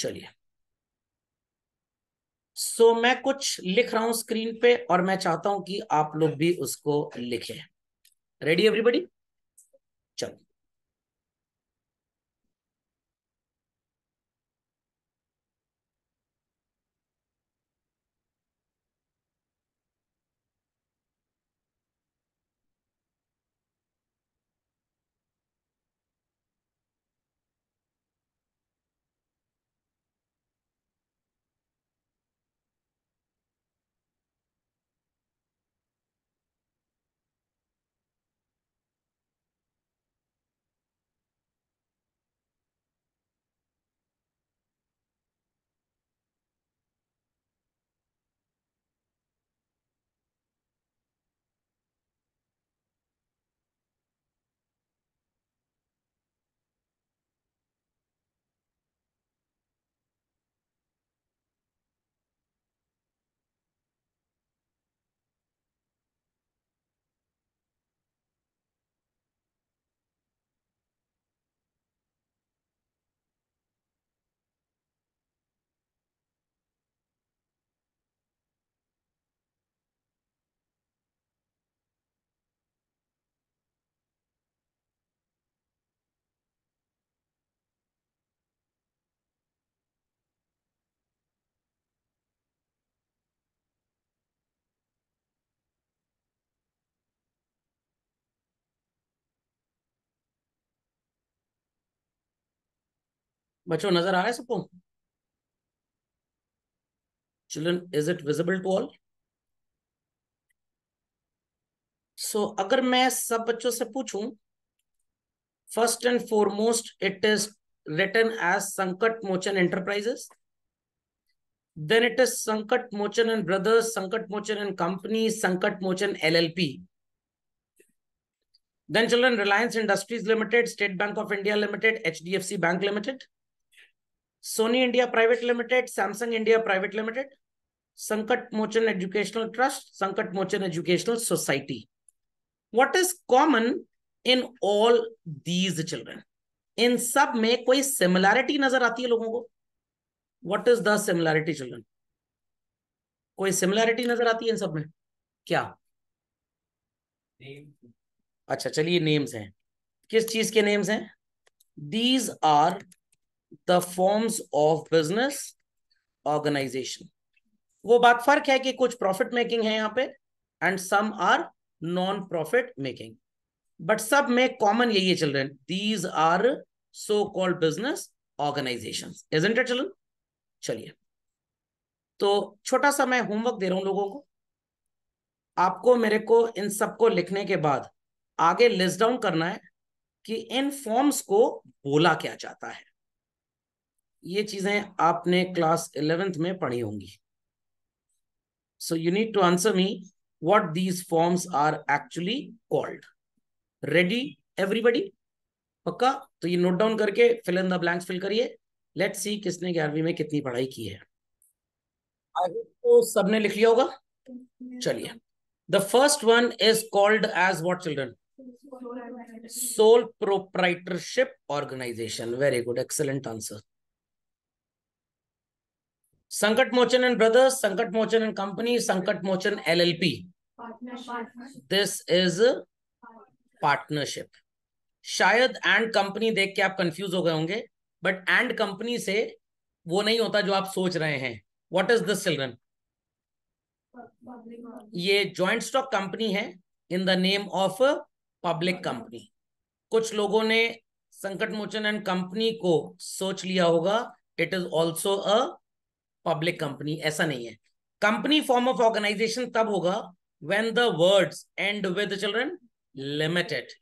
चलिए सो so, मैं कुछ लिख रहा हूं स्क्रीन पे और मैं चाहता हूं कि आप लोग भी उसको लिखें रेडी एवरीबडी बच्चों नजर आ रहा है सबको children is it visible to all so अगर मैं सब बच्चों से पूछूं first and foremost it is written as Sankat Mochan enterprises then it is Sankat Mochan and brothers Sankat Mochan and company Sankat Mochan L L P then Reliance industries limited state bank of India limited H D F C bank limited Sony India private limited Samsung India private limited Sankat Mochan educational trust Sankat Mochan educational society what is common in all these children इन सब में कोई similarity नजर आती है लोगों को what is the similarity children कोई सिमिलैरिटी नजर आती है इन सब में क्या अच्छा चलिए नेम्स हैं किस चीज के नेम्स हैं these are the forms of business organisation वो बात फर्क है कि कुछ प्रॉफिट मेकिंग है यहाँ पे and some are non profit making but सब में कॉमन यही है children these are so called business organisation isn't it children चलिए तो छोटा सा मैं होमवर्क दे रहा हूं लोगों को आपको मेरे को इन सबको लिखने के बाद आगे लिस्ट डाउन करना है कि इन फॉर्म्स को बोला क्या जाता है ये चीजें आपने क्लास इलेवेंथ में पढ़ी होंगी so you need to answer me what these forms are actually called ready everybody पक्का तो ये नोट डाउन करके fill in the blanks fill करिए लेट सी किसने ग्यारहवीं में कितनी पढ़ाई की है तो सबने लिख लिया होगा चलिए the first one is called as what children sole proprietorship organisation very good excellent answer Sankat and brothers Sankat Mochan and company Sankat Mochan L L Partnership. This is partnership शायद एंड कंपनी देख के आप कंफ्यूज हो गए होंगे बट एंड कंपनी से वो नहीं होता जो आप सोच रहे हैं व्हाट इज दिस चिल्ड्रन ये जॉइंट स्टॉक कंपनी है in the name of public company कुछ लोगों ने संकट मोचन एंड कंपनी को सोच लिया होगा it is also a public company ऐसा नहीं है कंपनी फॉर्म ऑफ ऑर्गेनाइजेशन तब होगा when the words end with children limited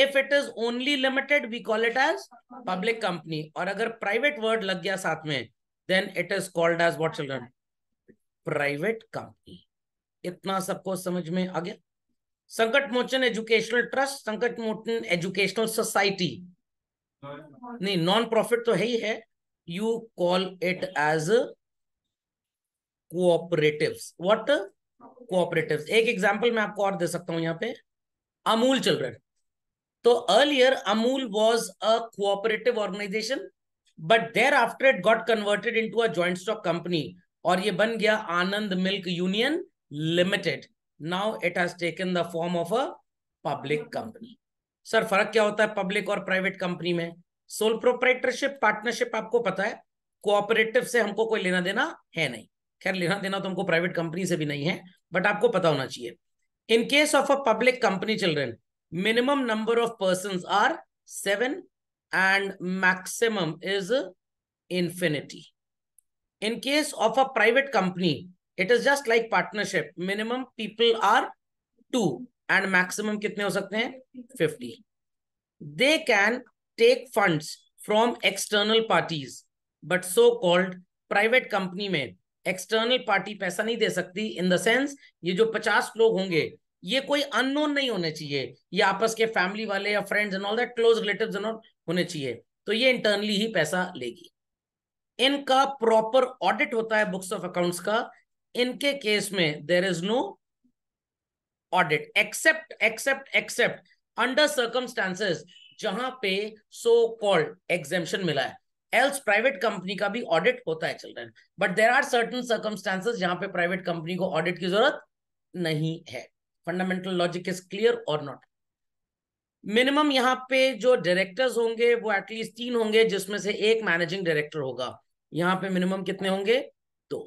if it is only limited we call it as public company और अगर प्राइवेट वर्ड लग गया साथ में then it is called as what children private company इतना सबको समझ में आ गया संकट Mochan educational trust Sankat Mochan educational society नहीं नॉन प्रॉफिट तो है ही है you call it as cooperatives what cooperatives एक एग्जांपल मैं आपको और दे सकता हूं यहाँ पे अमूल चिल्ड्रन तो earlier Amul was a cooperative organisation but thereafter it got converted into a joint stock company और ये बन गया Anand milk union limited now it has taken the form of a public company sir फर्क क्या होता है public और private company में सोल प्रोपरेटरशिप पार्टनरशिप आपको पता है कोऑपरेटिव से हमको कोई लेना देना है नहीं खैर लेना देना तो हमको प्राइवेट कंपनी से भी नहीं है बट आपको पता होना चाहिए in case of a public company children minimum number of person are seven and maximum is infinity in case of a private company it is just like partnership minimum people are two and maximum कितने हो सकते हैं fifty they can take fund from external parties but so called private company में external party पैसा नहीं दे सकती in the sense ये जो पचास लोग होंगे ये कोई अननोन नहीं होने चाहिए ये आपस के फैमिली वाले या friends and all that close relative and all होने चाहिए तो ये इंटरनली ही पैसा लेगी इनका प्रॉपर ऑडिट होता है बुक्स ऑफ अकाउंट्स का इनके केस में there is no audit except except except under circumstances जहां पे सो कॉल्ड एग्जेम्पन मिला है एल्स प्राइवेट कंपनी का भी ऑडिट होता है children but there are certain circumstances जहां पे प्राइवेट कंपनी को ऑडिट की जरूरत नहीं है फंडामेंटल लॉजिक इज क्लियर और नॉट मिनिमम यहाँ पे जो डायरेक्टर्स होंगे वो एटलीस्ट तीन होंगे जिसमें से एक मैनेजिंग डायरेक्टर होगा यहाँ पे मिनिमम कितने होंगे दो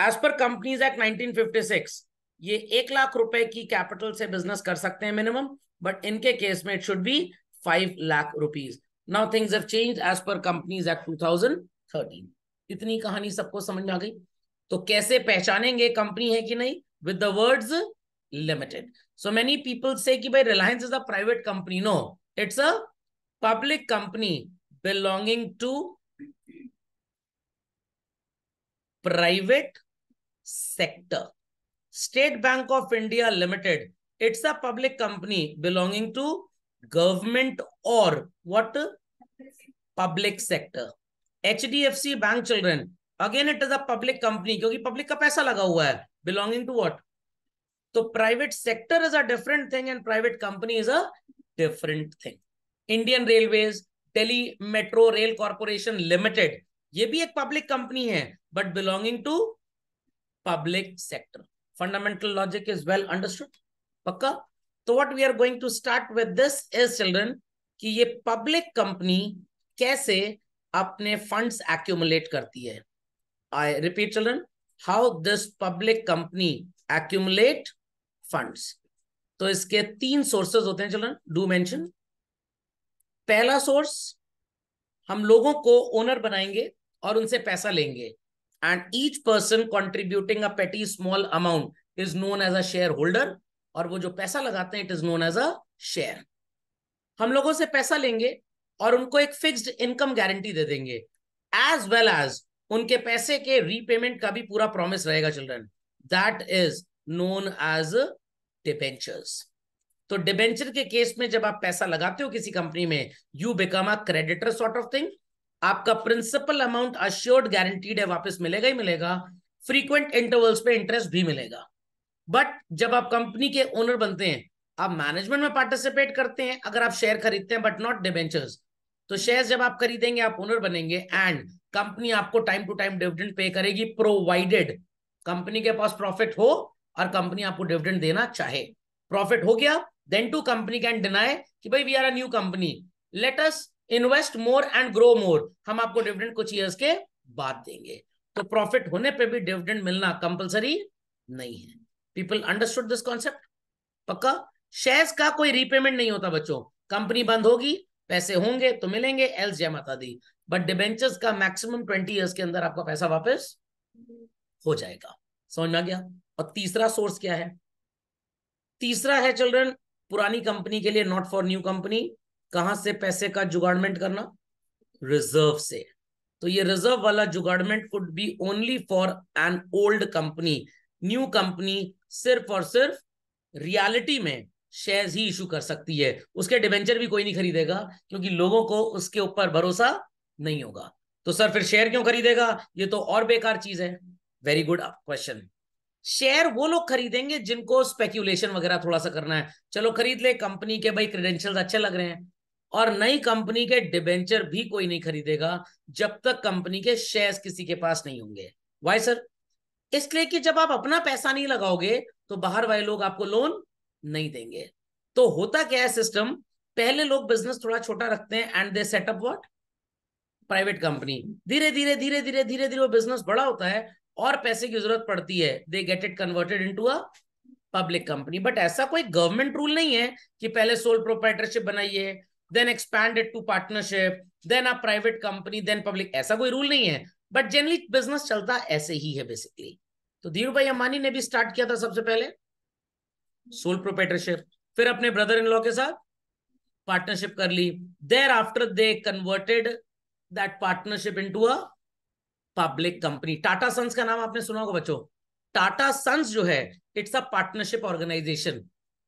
एज पर कंपनीज एक्ट 1956 ये एक लाख रुपए की कैपिटल से बिजनेस कर सकते हैं मिनिमम बट इनके केस में it should be five lakh rupees now things have change as per companies act 2013 इतनी कहानी सबको समझ में आ गई तो कैसे पहचानेंगे कंपनी है कि नहीं with the words limited so many people से कि भाई Reliance is a private company no it's a public company belonging to private sector state bank of India limited it's a public company belonging to government और public sector what public sector HDFC bank children again it is a public company क्योंकि public का पैसा लगा हुआ है belonging to what तो private sector is a different thing and private company is a different thing Indian railways Delhi metro rail corporation limited ये भी एक पब्लिक कंपनी है but belonging to public sector fundamental logic is well understood पक्का तो what we are going to start with this is children कि ये public company कैसे अपने फंड्स एक्यूमुलेट करती है I repeat children how this public company accumulate funds तो इसके तीन सोर्सेज होते हैं चिल्ड्रन डू मेंशन पहला सोर्स हम लोगों को ओनर बनाएंगे और उनसे पैसा लेंगे and each person contributing a petty small amount is known as a share holder और वो जो पैसा लगाते हैं it is known as a share हम लोगों से पैसा लेंगे और उनको एक फिक्स्ड इनकम गारंटी दे देंगे एज वेल एज उनके पैसे के रीपेमेंट का भी पूरा प्रॉमिस रहेगा children that is known as debentures तो डिबेंचर के केस में जब आप पैसा लगाते हो किसी कंपनी में you become a creditor sort of thing आपका प्रिंसिपल अमाउंट अश्योर्ड गारंटीड है वापस मिलेगा ही मिलेगा फ्रीक्वेंट इंटरवल्स पे इंटरेस्ट भी मिलेगा बट जब आप कंपनी के ओनर बनते हैं आप मैनेजमेंट में पार्टिसिपेट करते हैं अगर आप शेयर खरीदते हैं बट नॉट डिबेंचर्स तो शेयर जब आप खरीदेंगे आप ओनर बनेंगे एंड कंपनी आपको time to time dividend pay करेगी प्रोवाइडेड कंपनी के पास प्रॉफिट हो और कंपनी आपको डिविडेंड देना चाहे प्रॉफिट हो गया then too company can deny कि भाई we are a new company let us invest more and grow more हम आपको डिविडेंड कुछ ईयर्स के बाद देंगे तो प्रॉफिट होने पे भी डिविडेंड मिलना कंपलसरी नहीं है पीपल अंडरस्टूड दिस कॉन्सेप्ट पक्का शेयर्स का कोई रीपेमेंट नहीं होता बच्चों कंपनी बंद होगी पैसे होंगे तो मिलेंगे एल्स जय माता दी बट डिबेंचर्स का मैक्सिमम ट्वेंटी ईयर्स के अंदर आपका पैसा वापस हो जाएगा समझ में आ गया और तीसरा सोर्स क्या है तीसरा है चिल्ड्रन पुरानी कंपनी के लिए नॉट फॉर न्यू कंपनी कहां से पैसे का जुगाड़मेंट करना रिजर्व से तो ये रिजर्व वाला जुगाड़मेंट could be only for an old company new company सिर्फ और सिर्फ रियलिटी में शेयर्स ही इशू कर सकती है उसके डिबेंचर भी कोई नहीं खरीदेगा क्योंकि लोगों को उसके ऊपर भरोसा नहीं होगा तो सर फिर शेयर क्यों खरीदेगा ये तो और बेकार चीज है वेरी गुड क्वेश्चन शेयर वो लोग खरीदेंगे जिनको स्पेक्यूलेशन वगैरह थोड़ा सा करना है चलो खरीद ले कंपनी के भाई क्रेडेंशियल अच्छे लग रहे हैं और नई कंपनी के डिबेंचर भी कोई नहीं खरीदेगा जब तक कंपनी के शेयर्स किसी के पास नहीं होंगे वाई सर इसलिए कि जब आप अपना पैसा नहीं लगाओगे तो बाहर वाले लोग आपको लोन नहीं देंगे तो होता क्या है सिस्टम पहले लोग बिजनेस थोड़ा छोटा रखते हैं and they set up what private company धीरे धीरे धीरे धीरे धीरे धीरे वो बिजनेस बड़ा होता है और पैसे की जरूरत पड़ती है they get it converted in a public company but ऐसा कोई गवर्नमेंट रूल नहीं है कि पहले सोल प्रोप्राइटरशिप बनाइए then expand it to partnership then आप प्राइवेट कंपनी देन पब्लिक ऐसा कोई रूल नहीं है बट जनरली बिजनेस चलता ऐसे ही है बेसिकली तो धीरू भाई अंबानी ने भी स्टार्ट किया था सबसे पहले सोल प्रोपेटरशिप फिर अपने ब्रदर इन लॉ के साथ पार्टनरशिप कर ली thereafter they converted that partnership to a public company Tata sons का नाम आपने सुना होगा बच्चों टाटा सन्स जो है it's a partnership organisation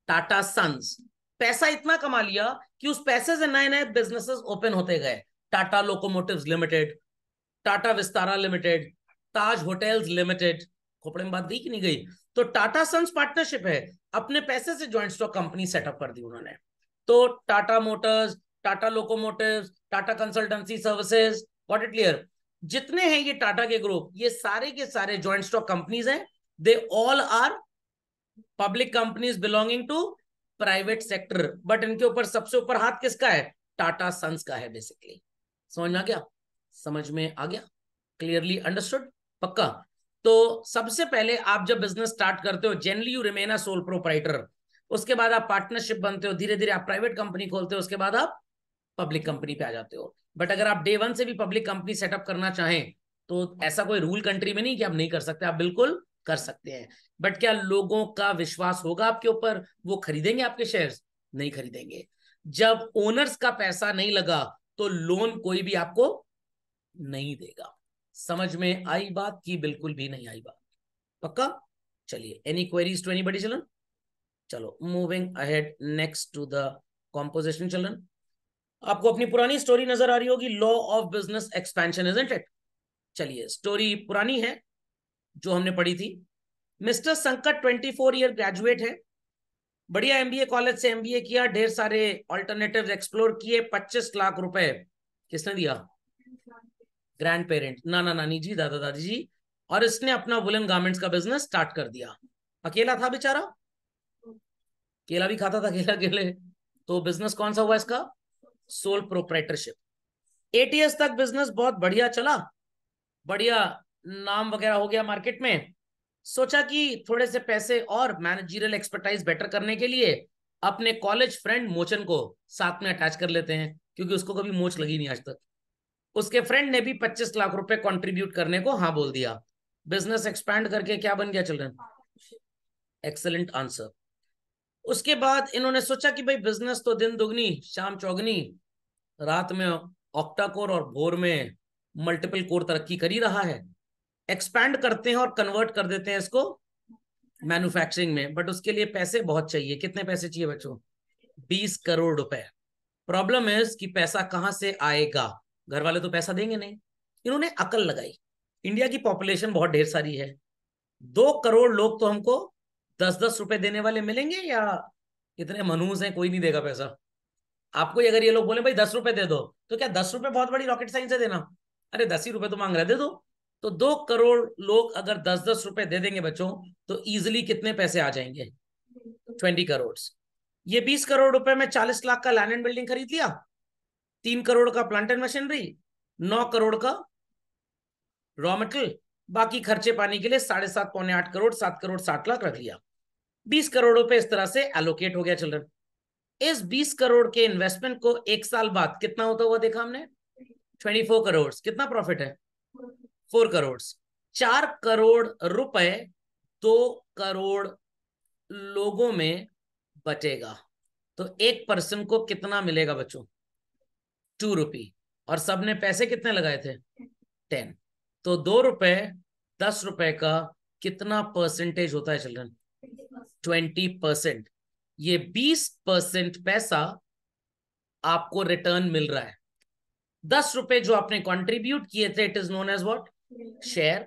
Tata sons पैसा इतना कमा लिया कि उस पैसे से नए नए बिजनेसेस ओपन होते गए Tata locomotives limited Tata Vistara limited Taj hotels limited खोपड़े में बात दी कि नहीं गई तो टाटा सन्स पार्टनरशिप है अपने पैसे से ज्वाइंट स्टॉक कंपनी सेटअप कर दी उन्होंने तो Tata motors Tata locomotive Tata consultancy services what it clear जितने हैं ये टाटा के ग्रुप ये सारे के सारे ज्वाइंट स्टॉक कंपनीज हैं they all are public companies belonging to private sector but इनके ऊपर सबसे ऊपर हाथ किसका है टाटा सन्स का है बेसिकली समझ में आ गया समझ में आ गया क्लियरली अंडरस्टूड पक्का तो सबसे पहले आप जब बिजनेस स्टार्ट करते हो generally you remain a sole proprietor उसके बाद आप पार्टनरशिप बनते हो धीरे धीरे आप प्राइवेट कंपनी खोलते हो उसके बाद आप पब्लिक कंपनी पे आ जाते हो बट अगर आप डे वन से भी पब्लिक कंपनी सेटअप करना चाहें तो ऐसा कोई रूल कंट्री में नहीं कि आप नहीं कर सकते आप बिल्कुल कर सकते हैं बट क्या लोगों का विश्वास होगा आपके ऊपर वो खरीदेंगे आपके शेयर्स नहीं खरीदेंगे जब ओनर्स का पैसा नहीं लगा तो लोन कोई भी आपको नहीं देगा समझ में आई बात की बिल्कुल भी नहीं आई बात पक्का चलिए any queries to anybody चलन चलो moving ahead next to the composition चलन आपको अपनी पुरानी स्टोरी नजर आ रही होगी law of business expansion is it चलिए स्टोरी पुरानी है जो हमने पढ़ी थी मिस्टर संकट ट्वेंटी फोर ईयर ग्रेजुएट है बढ़िया एमबीए कॉलेज से एमबीए किया ढेर सारे ऑल्टरनेटिव एक्सप्लोर किए पच्चीस लाख रुपए किसने दिया ग्रैंड पेरेंट नाना नानी जी दादा दादी जी और इसने अपना वुलन गार्मेंट्स का बिजनेस स्टार्ट कर दिया अकेला था बेचारा केला भी खाता था केला केले तो बिजनेस कौन सा हुआ इसका सोल प्रोपरेटरशिप एटीएस तक बिजनेस बहुत बढ़िया चला बढ़िया नाम वगैरह हो गया मार्केट में सोचा कि थोड़े से पैसे और मैनेजरियल एक्सपर्टाइज बेटर करने के लिए अपने कॉलेज फ्रेंड मोचन को साथ में अटैच कर लेते हैं क्योंकि उसको कभी मोच लगी नहीं आज तक उसके फ्रेंड ने भी पच्चीस लाख रुपए कंट्रीब्यूट करने को हाँ बोल दिया बिजनेस एक्सपैंड करके क्या बन गया चिल्ड्रन एक्सलेंट आंसर उसके बाद इन्होंने सोचा कि भाई बिजनेस तो दिन दुगनी शाम चौगनी रात में ऑक्टाकोर और भोर में मल्टीपल कोर तरक्की कर ही रहा है एक्सपैंड करते हैं और कन्वर्ट कर देते हैं इसको मैन्युफैक्चरिंग में बट उसके लिए पैसे बहुत चाहिए कितने पैसे चाहिए बच्चों बीस करोड़ रुपए प्रॉब्लम इज कि पैसा कहां से आएगा घर वाले तो पैसा देंगे नहीं इन्होंने अकल लगाई इंडिया की पॉपुलेशन बहुत ढेर सारी है दो करोड़ लोग तो हमको दस दस रुपए देने वाले मिलेंगे या इतने मनूज हैं कोई नहीं देगा पैसा आपको अगर ये लोग बोले भाई दस रुपए दे दो तो क्या दस रुपए बहुत बड़ी रॉकेट साइंस है देना अरे दस ही रुपए तो मांग रहे दे दो तो दो करोड़ लोग अगर दस दस रुपए दे देंगे बच्चों तो इजिली कितने पैसे आ जाएंगे ट्वेंटी करोड़ ये बीस करोड़ रुपए में चालीस लाख का लैंड एंड बिल्डिंग खरीद लिया तीन करोड़ का प्लांट एंड मशीनरी नौ करोड़ का रॉ मेटेरियल बाकी खर्चे पाने के लिए साढ़े सात पौने आठ करोड़ सात करोड़ साठ लाख रख लिया बीस करोड़ रुपए इस तरह से एलोकेट हो गया चिल्ड्रन इस बीस करोड़ के इन्वेस्टमेंट को एक साल बाद कितना होता हुआ देखा हमने ट्वेंटी फोर करोड़ कितना प्रॉफिट है फोर करोड़ चार करोड़ रुपए दो करोड़ लोगों में बचेगा तो एक पर्सन को कितना मिलेगा बच्चों टू रुपी और सबने पैसे कितने लगाए थे टेन तो दो रुपए दस रुपए का कितना परसेंटेज होता है चिल्ड्रन ट्वेंटी परसेंट ये बीस परसेंट पैसा आपको रिटर्न मिल रहा है दस रुपए जो आपने कंट्रीब्यूट किए थे it is known as what share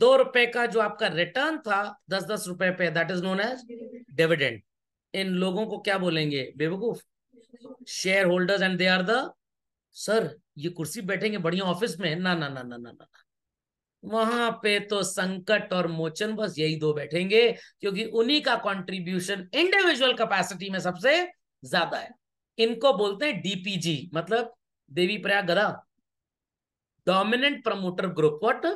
दो रुपए का जो आपका रिटर्न था दस दस रुपए पे that is known as dividend इन लोगों को क्या बोलेंगे बेवकूफ share holders and they are the sir ये कुर्सी बैठेंगे बढ़िया ऑफिस में ना ना ना ना ना ना वहां पे तो संकट और मोचन बस यही दो बैठेंगे क्योंकि उन्हीं का कंट्रीब्यूशन इंडिविजुअल कैपेसिटी में सबसे ज्यादा है इनको बोलते हैं डीपीजी मतलब देवी प्रयाग गदा dominant promoter group what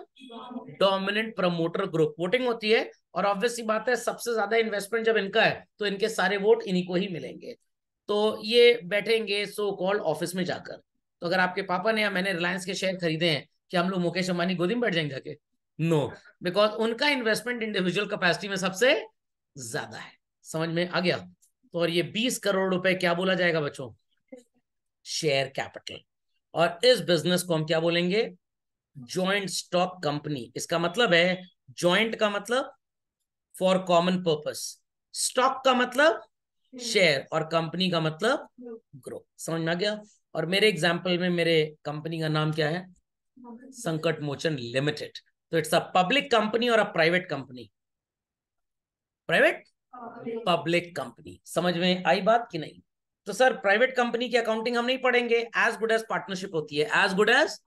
dominant promoter group voting होती है और ऑब्वियसली बात है सबसे ज्यादा इन्वेस्टमेंट जब इनका है तो इनके सारे वोट इन्हीं को ही मिलेंगे तो ये बैठेंगे सो कॉल्ड ऑफिस में जाकर तो अगर आपके पापा ने या मैंने रिलायंस के शेयर खरीदे हैं कि हम लोग मुकेश अंबानी गोदी में बैठ जाएंगे जाके नो बिकॉज उनका इन्वेस्टमेंट इंडिविजुअल कैपेसिटी में सबसे ज्यादा है समझ में आ गया तो और ये बीस करोड़ रुपए क्या बोला जाएगा बच्चों शेयर कैपिटल और इस बिजनेस को हम क्या बोलेंगे ज्वाइंट स्टॉक कंपनी इसका मतलब है ज्वाइंट का मतलब फॉर कॉमन पर्पस स्टॉक का मतलब शेयर और कंपनी का मतलब ग्रोथ समझ में आ गया और मेरे एग्जाम्पल में मेरे कंपनी का नाम क्या है संकट मोचन लिमिटेड तो इट्स अ पब्लिक कंपनी और a private company private public company समझ में आई बात कि नहीं तो सर प्राइवेट कंपनी की अकाउंटिंग हम नहीं पढ़ेंगे एज गुड एज पार्टनरशिप होती है एज गुड एज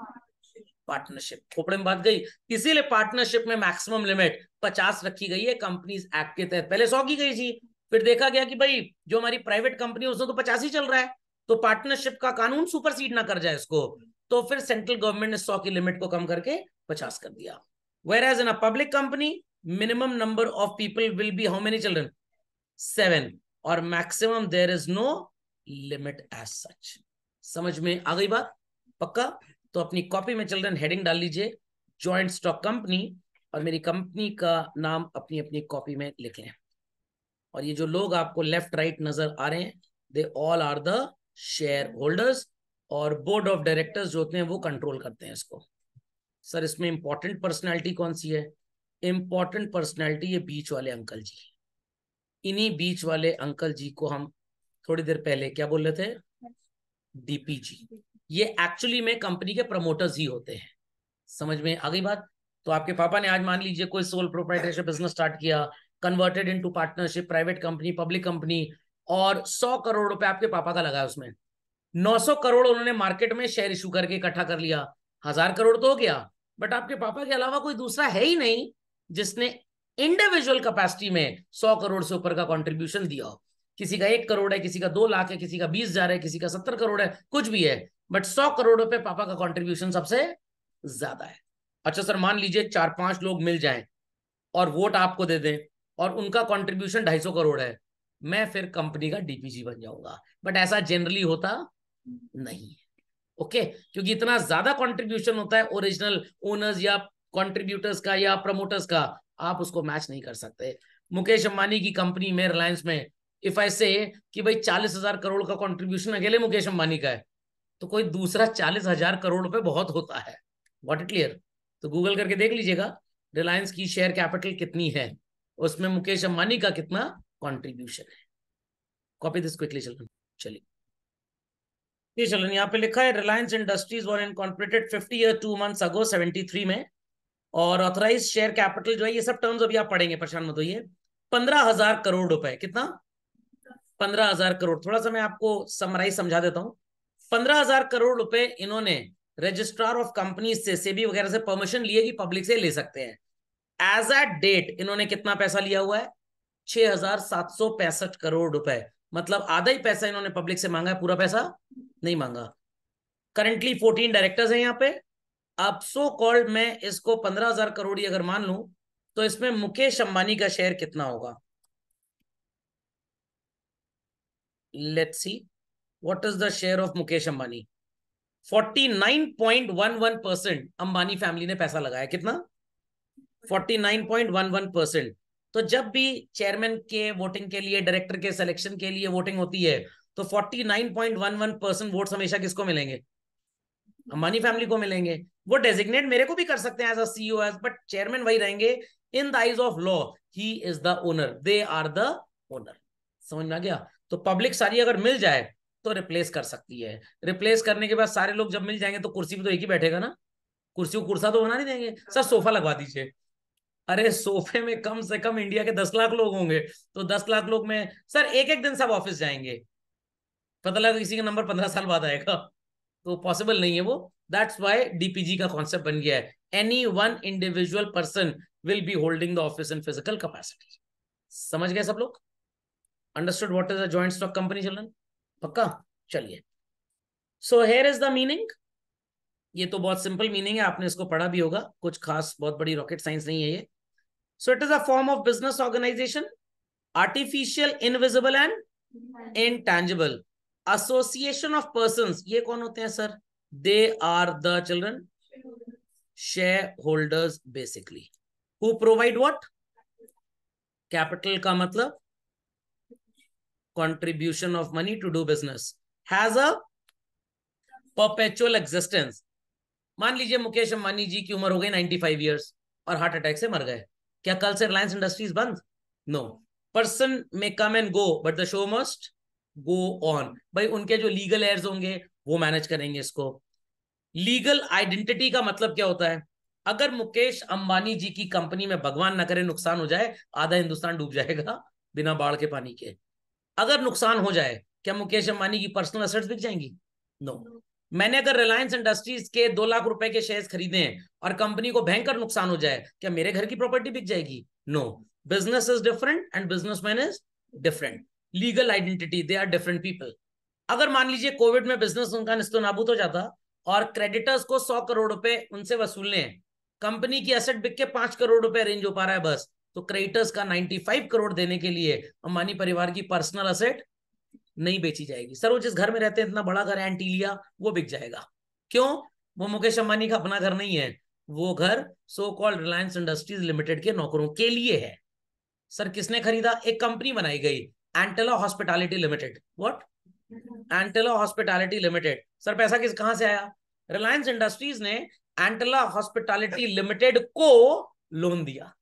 पार्टनरशिप खोपड़े में बात गई इसीलिए पार्टनरशिप में मैक्सिमम लिमिट पचास रखी गई है कंपनीज एक्ट के तहत पहले सौ की गई थी फिर देखा गया कि भाई जो हमारी प्राइवेट कंपनी है उसमें तो पचास ही चल रहा है तो पार्टनरशिप का कानून सुपरसीड ना कर जाए इसको तो फिर सेंट्रल गवर्नमेंट ने सौ की लिमिट को कम करके पचास कर दिया whereas in a public company minimum number of people will be how many children seven और maximum there is no limit as such समझ में आ गई बात पक्का तो अपनी कॉपी में चिल्ड्रन हेडिंग डाल लीजिए ज्वाइंट स्टॉक कंपनी और मेरी कंपनी का नाम अपनी अपनी कॉपी में लिख लें और ये जो लोग आपको लेफ्ट राइट नजर आ रहे हैं they all are the shareholders और बोर्ड ऑफ डायरेक्टर्स जो होते हैं वो कंट्रोल करते हैं इसको सर इसमें इंपॉर्टेंट पर्सनैलिटी कौन सी है इंपॉर्टेंट पर्सनैलिटी ये बीच वाले अंकल जी इन्हीं बीच वाले अंकल जी को हम थोड़ी देर पहले क्या बोल रहे थे डीपीजी ये एक्चुअली में कंपनी के प्रमोटर्स ही होते हैं समझ में आ गई बात तो आपके पापा ने आज मान लीजिए कोई सोल प्रोप्राइटरशिप बिजनेस स्टार्ट किया converted into partnership private company public company और सौ करोड़ रुपए आपके पापा का लगा उसमें नौ सौ करोड़ उन्होंने मार्केट में शेयर इशू करके इकट्ठा कर लिया हजार करोड़ तो हो गया बट आपके पापा के अलावा कोई दूसरा है ही नहीं जिसने इंडिविजुअल कैपेसिटी में सौ करोड़ से ऊपर का कॉन्ट्रीब्यूशन दिया हो किसी का एक करोड़ है किसी का दो लाख है किसी का बीस हजार है किसी का सत्तर करोड़ है कुछ भी है बट सौ करोड़ रुपए पापा का कॉन्ट्रीब्यूशन सबसे ज्यादा है अच्छा सर मान लीजिए चार पांच लोग मिल जाए और वोट आपको दे दें और उनका कॉन्ट्रीब्यूशन ढाई सौ करोड़ है मैं फिर कंपनी का डीपीजी बन जाऊंगा बट ऐसा जनरली होता नहीं है ओके क्योंकि इतना ज्यादा कंट्रीब्यूशन होता है ओरिजिनल ओनर्स या कंट्रीब्यूटर्स का या प्रमोटर्स का आप उसको मैच नहीं कर सकते मुकेश अंबानी की कंपनी में रिलायंस में इफ आई से कि भाई चालीस हजार करोड़ का कंट्रीब्यूशन अकेले मुकेश अंबानी का है तो कोई दूसरा चालीस हजार करोड़ पे बहुत होता है वॉट इट क्लियर तो गूगल करके देख लीजिएगा रिलायंस की शेयर कैपिटल कितनी है उसमें मुकेश अंबानी का कितना कॉन्ट्रीब्यूशन है कॉपी दिस क्विकली चलन चलिए ये चलन यहाँ पे लिखा है Reliance Industries were incorporated fifty year two month ago seventy three में और ऑथराइज शेयर कैपिटल जो है ये सब टर्म्स अभी आप पढ़ेंगे परेशान मत होइए पंद्रह हजार करोड़ रुपए कितना पंद्रह हजार करोड़ थोड़ा सा मैं आपको समराइज समझा देता हूँ पंद्रह हजार करोड़ रुपए इन्होंने रजिस्ट्रार ऑफ कंपनीज से सेबी वगैरह से परमिशन लिए कि पब्लिक से ले सकते हैं एज एट डेट इन्होंने कितना पैसा लिया हुआ है छह हजार सात सौ पैंसठ करोड़ रुपए मतलब आधा ही पैसा इन्होंने पब्लिक से मांगा है पूरा पैसा नहीं मांगा करंटली फोर्टीन डायरेक्टर्स हैं यहाँ पे अब सो कॉल्ड मैं इसको पंद्रह हजार करोड़ अगर मान लू तो इसमें मुकेश अंबानी का शेयर कितना होगा let's see what is the share of Mukesh Ambani 49.11% Ambani family ने पैसा लगाया कितना 49.11% तो जब भी चेयरमैन के वोटिंग के लिए डायरेक्टर के सिलेक्शन के लिए वोटिंग होती है तो 49.11 परसेंट वोट हमेशा किसको मिलेंगे अंबानी फैमिली को मिलेंगे वो डेजिग्नेट मेरे को भी कर सकते हैं एज अ ओ एज बट चेयरमैन वही रहेंगे in the eyes of law he is the owner they are the owner समझ में आ गया तो पब्लिक सारी अगर मिल जाए तो रिप्लेस कर सकती है रिप्लेस करने के बाद सारे लोग जब मिल जाएंगे तो कुर्सी भी तो एक ही बैठेगा ना कुर्सी को कुर्सा तो बना नहीं देंगे सर सोफा लगवा दीजिए अरे सोफे में कम से कम इंडिया के दस लाख लोग होंगे तो दस लाख लोग में सर एक एक दिन सब ऑफिस जाएंगे पता लगा किसी का नंबर पंद्रह साल बाद आएगा तो पॉसिबल नहीं है वो दैट्स वाई डीपीजी का कॉन्सेप्ट बन गया है any one individual person will be holding the office in physical capacity समझ गए सब लोग understood what is a joint stock company चलन पक्का चलिए so here is the meaning ये तो बहुत सिंपल मीनिंग है आपने इसको पढ़ा भी होगा कुछ खास बहुत बड़ी रॉकेट साइंस नहीं है ये So it is a form of business organization, artificial, invisible and intangible. Association of persons. ye kon hote hain sir They are the children. Shareholders basically. Who provide what? Capital ka matlab contribution of money to do business. Has a perpetual existence. मान लीजिए मुकेश अंबानी जी की उम्र हो गई 95 years और heart attack से मर गए क्या कल से रिलायंस इंडस्ट्रीज बंद no person may come and go but the show must go on भाई उनके जो लीगल एयर्स होंगे वो मैनेज करेंगे इसको लीगल आइडेंटिटी का मतलब क्या होता है अगर मुकेश अंबानी जी की कंपनी में भगवान ना करे नुकसान हो जाए आधा हिंदुस्तान डूब जाएगा बिना बाढ़ के पानी के अगर नुकसान हो जाए क्या मुकेश अंबानी की पर्सनल असर्ट बिक जाएंगी नो no. मैंने अगर रिलायंस इंडस्ट्रीज के दो लाख रुपए के शेयर्स खरीदे हैं और कंपनी को भयंकर नुकसान हो जाए क्या मेरे घर की प्रॉपर्टी बिक जाएगी no business is different and man is different legal identity they are different people अगर मान लीजिए कोविड में बिजनेस उनका निस्तो नाबूद हो जाता और क्रेडिटर्स को सौ करोड़ रुपए उनसे वसूलने कंपनी की एसेट बिक के पांच करोड़ रुपए अरेंज हो पा रहा है बस तो क्रेडिटर्स का नाइनटी फाइव करोड़ देने के लिए अंबानी परिवार की पर्सनल असेट नहीं बेची जाएगी सर वो जिस घर में रहते हैं इतना बड़ा घर है एंटीलिया वो बिक जाएगा क्यों वो मुकेश अंबानी का अपना घर नहीं है वो घर so called Reliance industries limited के नौकरों के लिए है सर किसने खरीदा एक कंपनी बनाई गई Antilia hospitality limited what Antilia hospitality limited sir पैसा किस कहां से आया रिलायंस इंडस्ट्रीज ने एंटेला हॉस्पिटैलिटी लिमिटेड को लोन दिया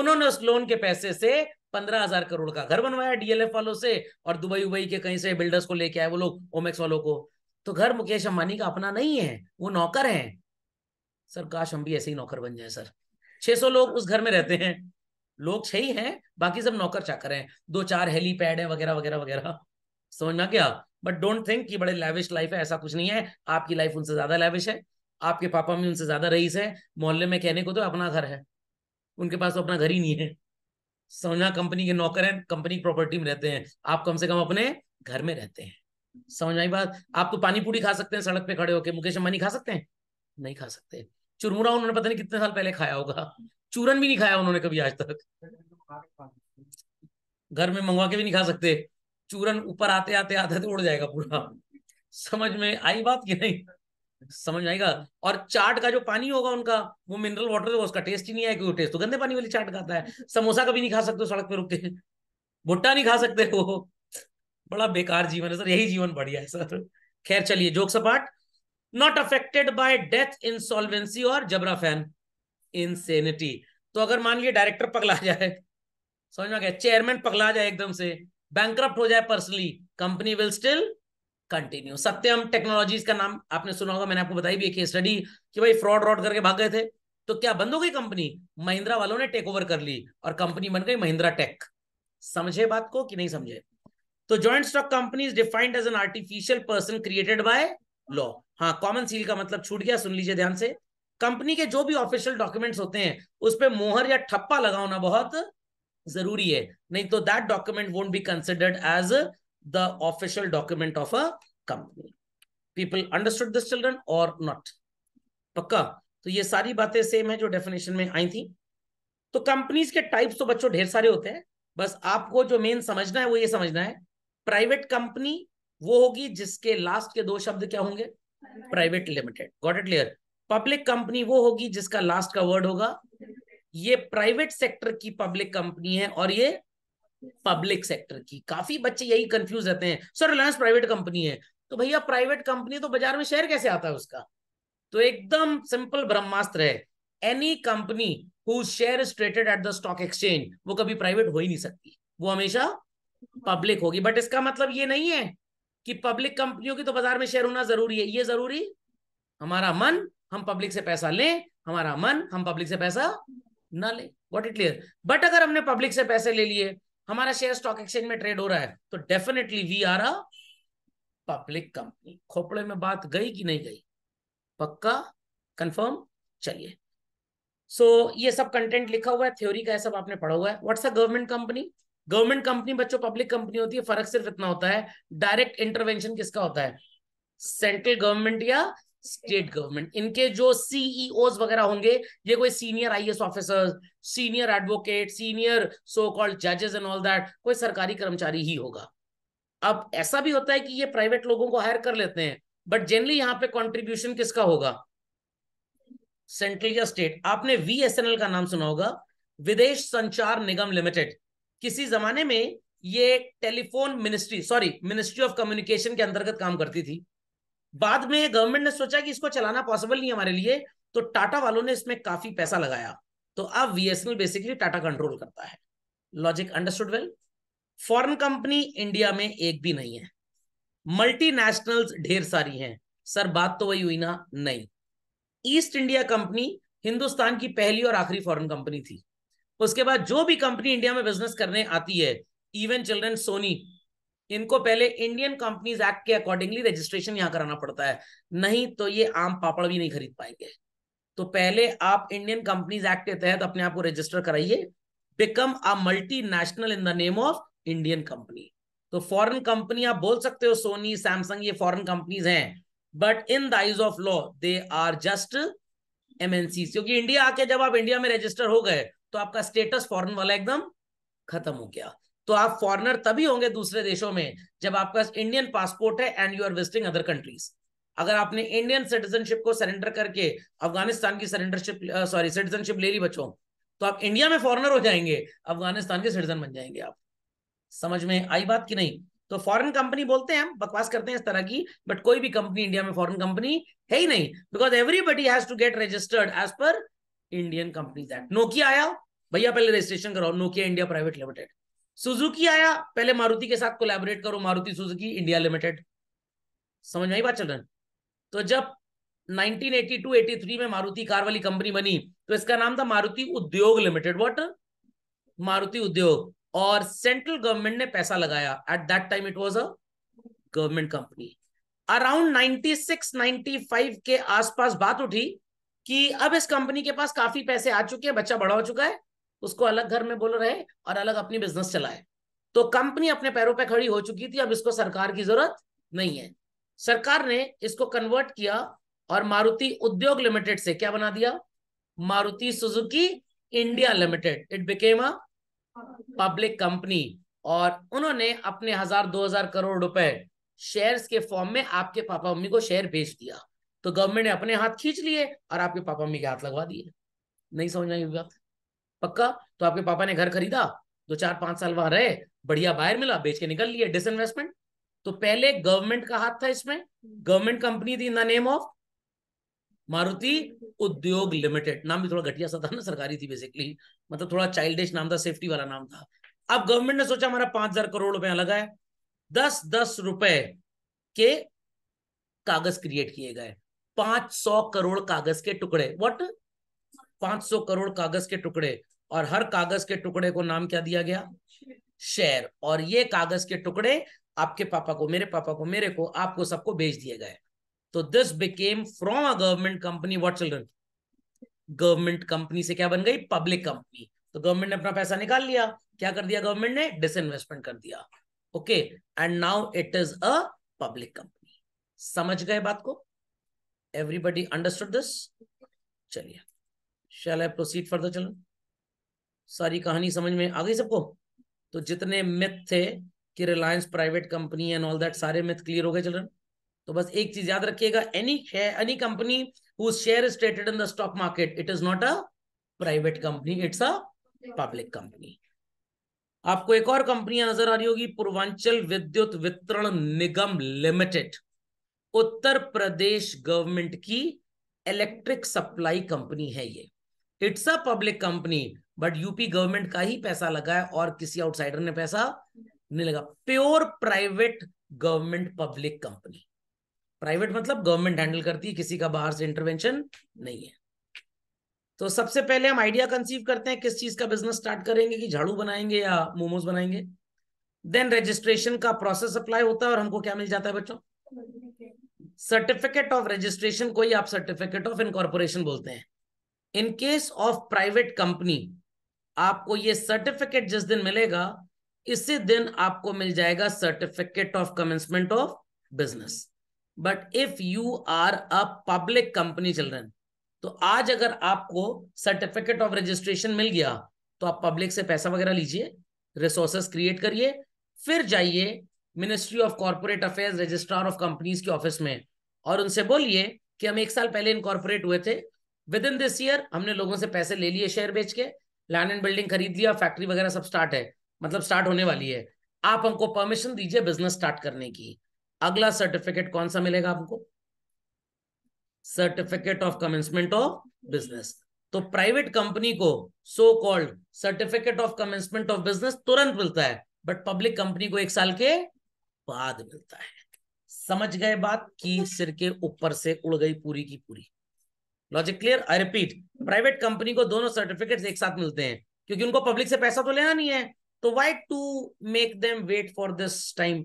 उन्होंने उस लोन के पैसे से पंद्रह हजार करोड़ का घर बनवाया डीएलएफ वालों से और दुबई उबई के कहीं से बिल्डर्स को लेके आए वो लोग ओमेक्स वालों को तो घर मुकेश अंबानी का अपना नहीं है वो नौकर है सर काश हम भी ऐसे ही नौकर बन जाए सर सौ लोग उस घर में रहते हैं लोग छह ही हैं बाकी सब नौकर चाकर हैं दो चार हेलीपैड है वगैरह वगैरह वगैरह समझना क्या बट डोंट थिंक कि बड़े लैविश लाइफ है ऐसा कुछ नहीं है आपकी लाइफ उनसे ज्यादा लैविश है आपके पापा में उनसे ज्यादा रईस है मोहल्ले में कहने को तो अपना घर है उनके पास तो अपना घर ही नहीं है समझना कंपनी के नौकर हैं कंपनी प्रॉपर्टी में रहते हैं आप कम से कम अपने घर में रहते हैं समझ आई बात आप तो पानी पूरी खा सकते हैं सड़क पे खड़े होके मुकेश अंबानी खा सकते हैं नहीं खा सकते चुरमुरा उन्होंने पता नहीं कितने साल पहले खाया होगा चूरन भी नहीं खाया उन्होंने कभी आज तक घर में मंगवा के भी नहीं खा सकते चूरन ऊपर आते आते आते आते उड़ जाएगा पूरा समझ में आई बात कि नहीं समझ में आएगा और चाट का जो पानी होगा उनका वो मिनरल वाटर है उसका टेस्ट ही नहीं है टेस्ट तो गंदे पानी वाली चाट खाता है समोसा कभी नहीं खा सकते सड़क पे रुकते भुट्टा नहीं खा सकते वो बड़ा बेकार जीवन है सर यही जीवन बढ़िया है सर खैर चलिए जोक सपाट not affected by death solvency और जबरा फैन इनसेनिटी तो अगर मान लीजिए डायरेक्टर पगला जाए समझ में आ गया चेयरमैन पगला जाए एकदम से बैंक हो जाए personally company will still continue Satyam Technologies का नाम आपने सुना होगा मैंने आपको बताई भी एक स्टडी कि भाई फ्रॉड रॉड करके भाग गए थे तो क्या बंद हो गई कंपनी महिंद्रा वालों ने टेक ओवर कर ली और कंपनी बन गई महिंद्रा टेक समझे बात को कि नहीं समझे तो joint stock company defined as an artificial person created by law हाँ कॉमन सील का मतलब छूट गया सुन लीजिए ध्यान से कंपनी के जो भी ऑफिशियल डॉक्यूमेंट्स होते हैं उस पर मोहर या ठप्पा लगाना बहुत जरूरी है नहीं तो that document won't be considered as the official document of a company. People understood this children or not? पक्का तो ये सारी बातें सेम है जो डेफिनेशन में आई थी तो कंपनीज के टाइप्स तो बच्चों ढेर सारे होते हैं बस आपको जो मेन समझना है वो ये समझना है प्राइवेट कंपनी वो होगी जिसके लास्ट के दो शब्द क्या होंगे private limited got it clear public company वो होगी जिसका लास्ट का वर्ड होगा ये प्राइवेट सेक्टर की पब्लिक कंपनी है और ये पब्लिक सेक्टर की काफी बच्चे यही कंफ्यूज रहते हैं सर रिलायंस प्राइवेट कंपनी है तो भैया प्राइवेट कंपनी तो बाजार में शेयर कैसे आता है उसका तो एकदम सिंपल ब्रह्मास्त्र है any company share is at the stock exchange वो कभी प्राइवेट हो ही नहीं सकती वो हमेशा पब्लिक होगी बट इसका मतलब ये नहीं है कि पब्लिक कंपनियों की तो बाजार में शेयर होना जरूरी है ये जरूरी हमारा मन हम पब्लिक से पैसा लें हमारा मन हम पब्लिक से पैसा ना ले वॉट इट क्लियर बट अगर हमने पब्लिक से पैसे ले लिए हमारा शेयर स्टॉक एक्सचेंज में ट्रेड हो रहा है तो definitely we are a public company खोपड़े में बात गई कि नहीं गई पक्का कंफर्म चलिए सो so, ये सब कंटेंट लिखा हुआ है थ्योरी का सब आपने पढ़ा हुआ है what's a government company government company बच्चों पब्लिक कंपनी होती है फर्क सिर्फ इतना होता है डायरेक्ट इंटरवेंशन किसका होता है सेंट्रल गवर्नमेंट या स्टेट गवर्नमेंट इनके जो सीईओ e वगैरह होंगे ये कोई senior IAS officer senior advocate senior so called जजेस एंड ऑल दैट कोई सरकारी कर्मचारी ही होगा अब ऐसा भी होता है कि ये प्राइवेट लोगों को हायर कर लेते हैं बट जनरली यहाँ पे कॉन्ट्रीब्यूशन किसका होगा सेंट्रल या स्टेट आपने वी का नाम सुना होगा विदेश संचार निगम लिमिटेड किसी जमाने में ये telephone ministry sorry ministry of communication के अंतर्गत काम करती थी बाद में गवर्नमेंट ने सोचा कि इसको चलाना पॉसिबल नहीं हमारे लिए तो टाटा वालों ने इसमें काफी पैसा लगाया तो अब बीएसएनएल बेसिकली टाटा कंट्रोल करता है logic understood well foreign company India में एक भी नहीं है मल्टीनेशनल्स ढेर सारी हैं सर बात तो वही हुई ना नहीं ईस्ट इंडिया कंपनी हिंदुस्तान की पहली और आखिरी फॉरेन कंपनी थी उसके बाद जो भी कंपनी इंडिया में बिजनेस करने आती है इवन चिल्ड्रन सोनी इनको पहले इंडियन कंपनीज एक्ट के अकॉर्डिंगली रजिस्ट्रेशन यहां कराना पड़ता है नहीं तो ये आम पापड़ भी नहीं खरीद पाएंगे तो पहले आप इंडियन कंपनीज एक्ट के तहत अपने आप को रजिस्टर कराइए become a multinational in the name of Indian company तो फॉरन कंपनी आप बोल सकते हो सोनी सैमसंग ये फॉरन कंपनीज हैं but in the eyes of law they are just MNC क्योंकि इंडिया आके जब आप इंडिया में रजिस्टर हो गए तो आपका स्टेटस फॉरन वाला एकदम खत्म हो गया तो आप फॉरनर तभी होंगे दूसरे देशों में जब आपके पास इंडियन पासपोर्ट है and you are visiting other countries अगर आपने इंडियन सिटीजनशिप को सरेंडर करके अफगानिस्तान की सरेंडरशिप सॉरी सिटीजनशिप ले ली बच्चों तो आप इंडिया में फॉरनर हो जाएंगे अफगानिस्तान के सिटीजन बन जाएंगे आप समझ में आई बात की नहीं तो फॉरेन कंपनी बोलते हैं हम बकवास करते हैं इस तरह की बट कोई भी कंपनी इंडिया में फॉरेन कंपनी है ही नहीं because everybody has to get registered as per Indian company Nokia आया भैया पहले रजिस्ट्रेशन कराओ Nokia India private limited Suzuki आया पहले मारुति के साथ कोलैबोरेट करो मारुति सुजुकी इंडिया लिमिटेड समझ में आई बात चल रहा है तो जब 1982-83 में मारुति कार वाली कंपनी बनी तो इसका नाम था मारुति उद्योग लिमिटेड वॉट मारुति उद्योग और सेंट्रल गवर्नमेंट ने पैसा लगाया at that time it was a government company around 96 95 के आसपास बात उठी कि अब इस कंपनी के पास काफी पैसे आ चुके हैं बच्चा बड़ा हो चुका है उसको अलग घर में बोल रहे और अलग अपनी बिजनेस चलाए तो कंपनी अपने पैरों पर पे खड़ी हो चुकी थी अब इसको सरकार की जरूरत नहीं है सरकार ने इसको कन्वर्ट किया और मारुति उद्योग लिमिटेड से क्या बना दिया Maruti Suzuki India limited it became a public company और उन्होंने अपने हजार दो हजार करोड़ रुपए शेयर्स के फॉर्म में आपके पापा मम्मी को शेयर बेच दिया तो गवर्नमेंट ने अपने हाथ खींच लिए और आपके पापा मम्मी के हाथ लगवा दिए नहीं समझ आई बात पक्का तो आपके पापा ने घर खरीदा दो चार पांच साल वहां रहे बढ़िया बाहर मिला बेच के निकल लिए डिसइन्वेस्टमेंट तो पहले गवर्नमेंट का हाथ था इसमें गवर्नमेंट कंपनी थी in the name of Maruti Udyog limited नाम भी थोड़ा घटिया सा था ना सरकारी थी बेसिकली मतलब थोड़ा चाइल्डिश नाम था सेफ्टी वाला नाम था अब गवर्नमेंट ने सोचा हमारा पांच हजार करोड़ रुपया लगा है दस दस रुपए के कागज क्रिएट किए गए पांच सौ करोड़ कागज के टुकड़े वॉट 500 करोड़ कागज के टुकड़े और हर कागज के टुकड़े को नाम क्या दिया गया शेयर और ये कागज के टुकड़े आपके पापा को मेरे पापा को मेरे को आपको सबको बेच दिए गए तो this became from a government company what children government company से क्या बन गई पब्लिक कंपनी तो गवर्नमेंट ने अपना पैसा निकाल लिया क्या कर दिया गवर्नमेंट ने इन्वेस्टमेंट कर दिया okay and now it is a public company समझ गए बात को एवरीबडी अंडरस्टूड दिस चलिए शैल है प्रोसीड फर्दर चलन सारी कहानी समझ में आ गई सबको तो जितने मिथ थे कि Reliance private company and all that सारे मिथ क्लियर हो गए चिल्ड्रन तो बस एक चीज याद रखिएगा any any company share is traded in the stock market it is not a private company it's a public company आपको एक और कंपनी नजर आ रही होगी पूर्वांचल विद्युत वितरण निगम लिमिटेड उत्तर प्रदेश गवर्नमेंट की इलेक्ट्रिक सप्लाई कंपनी है ये it's a public company but UP government का ही पैसा लगा है और किसी आउटसाइडर ने पैसा नहीं लगा pure private government public company private मतलब गवर्नमेंट हैंडल करती है किसी का बाहर से इंटरवेंशन नहीं है तो सबसे पहले हम आइडिया कंसीव करते हैं किस चीज का बिजनेस स्टार्ट करेंगे कि झाड़ू बनाएंगे या मोमोज बनाएंगे देन रजिस्ट्रेशन का प्रोसेस अप्लाई होता है और हमको क्या मिल जाता है बच्चों सर्टिफिकेट ऑफ रजिस्ट्रेशन को ही आप सर्टिफिकेट ऑफ इनकॉर्पोरेशन बोलते हैं in case of private company आपको ये सर्टिफिकेट जिस दिन मिलेगा इसी दिन आपको मिल जाएगा certificate of commencement of business but if you are a public company children तो आज अगर आपको सर्टिफिकेट ऑफ रजिस्ट्रेशन मिल गया तो आप पब्लिक से पैसा वगैरह लीजिए रिसोर्सेस क्रिएट करिए फिर जाइए ministry of corporate affairs registrar of companies के ऑफिस में और उनसे बोलिए कि हम एक साल पहले इनकॉर्पोरेट हुए थे विद इन दिस ईयर हमने लोगों से पैसे ले लिए शेयर बेच के लैंड एंड बिल्डिंग खरीद लिया फैक्ट्री वगैरह सब स्टार्ट है मतलब स्टार्ट होने वाली है आप हमको परमिशन दीजिए बिजनेस स्टार्ट करने की अगला सर्टिफिकेट कौन सा मिलेगा आपको certificate of commencement of business तो प्राइवेट कंपनी को so called certificate of commencement of business तुरंत मिलता है बट पब्लिक कंपनी को एक साल के बाद मिलता है समझ गए बात की सिर के ऊपर से उड़ गई पूरी की पूरी logic clear I repeat private company को दोनों सर्टिफिकेट एक साथ मिलते हैं क्योंकि उनको पब्लिक से पैसा तो लेना नहीं है तो why to make them wait for this time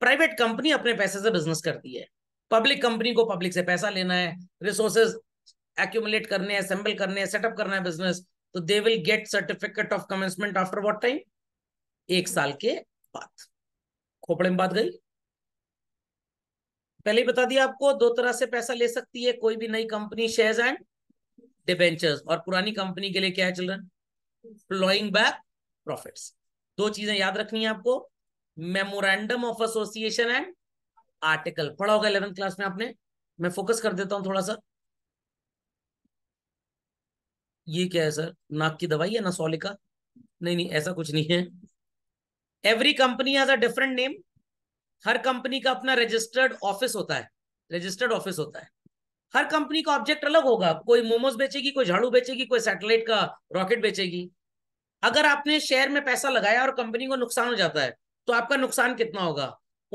private company अपने पैसे से बिजनेस करती है पब्लिक कंपनी को पब्लिक से पैसा लेना है रिसोर्सेज एक्यूमुलेट करने हैं असेंबल करने हैं सेटअप करना है बिजनेस तो they will get certificate of commencement after what time एक साल के बाद खोपड़े में बात गई पहले ही बता दिया आपको दो तरह से पैसा ले सकती है कोई भी नई कंपनी शेयर्स एंड डिबेंचर्स और पुरानी कंपनी के लिए क्या है चिल्ड्रन फ्लोइंग बैक प्रॉफिट्स दो चीजें याद रखनी है आपको memorandum of association and article पढ़ा होगा इलेवेंथ क्लास में आपने मैं फोकस कर देता हूं थोड़ा सा ये क्या है सर नाक की दवाई है ना सोलिका नहीं नहीं ऐसा कुछ नहीं है every company has a different name हर कंपनी का अपना रजिस्टर्ड ऑफिस होता है रजिस्टर्ड ऑफिस होता है हर कंपनी का ऑब्जेक्ट अलग होगा कोई मोमोज बेचेगी कोई झाड़ू बेचेगी कोई सैटेलाइट का रॉकेट बेचेगी अगर आपने शेयर में पैसा लगाया और कंपनी को नुकसान हो जाता है तो आपका नुकसान कितना होगा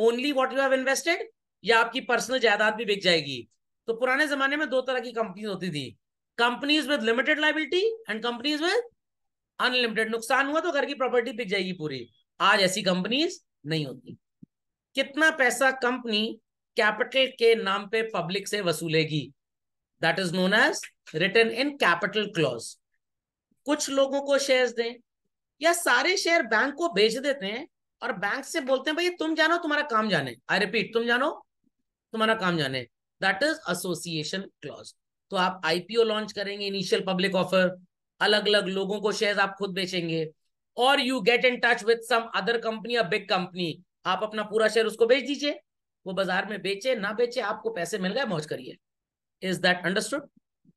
only what you have invested या आपकी पर्सनल जायदाद भी बिक जाएगी तो पुराने जमाने में दो तरह की कंपनी होती थी companies with limited liability and companies with unlimited नुकसान हुआ तो घर की प्रॉपर्टी बिक जाएगी पूरी आज ऐसी कंपनीज नहीं होती कितना पैसा कंपनी कैपिटल के नाम पे पब्लिक से वसूलेगी that is known as return in capital clause कुछ लोगों को शेयर्स दें या सारे शेयर बैंक को भेज देते हैं और बैंक से बोलते हैं भाई तुम जानो तुम्हारा काम जाने आई रिपीट तुम जानो तुम्हारा काम जाने दैट इज एसोसिएशन क्लॉज तो आप आईपीओ लॉन्च करेंगे इनिशियल पब्लिक ऑफर अलग अलग लोगों को शेयर्स आप खुद बेचेंगे और you get in touch with some other company a big company आप अपना पूरा शेयर उसको बेच दीजिए वो बाजार में बेचे ना बेचे आपको पैसे मिल गए मौज करिए इज दैट अंडरस्टूड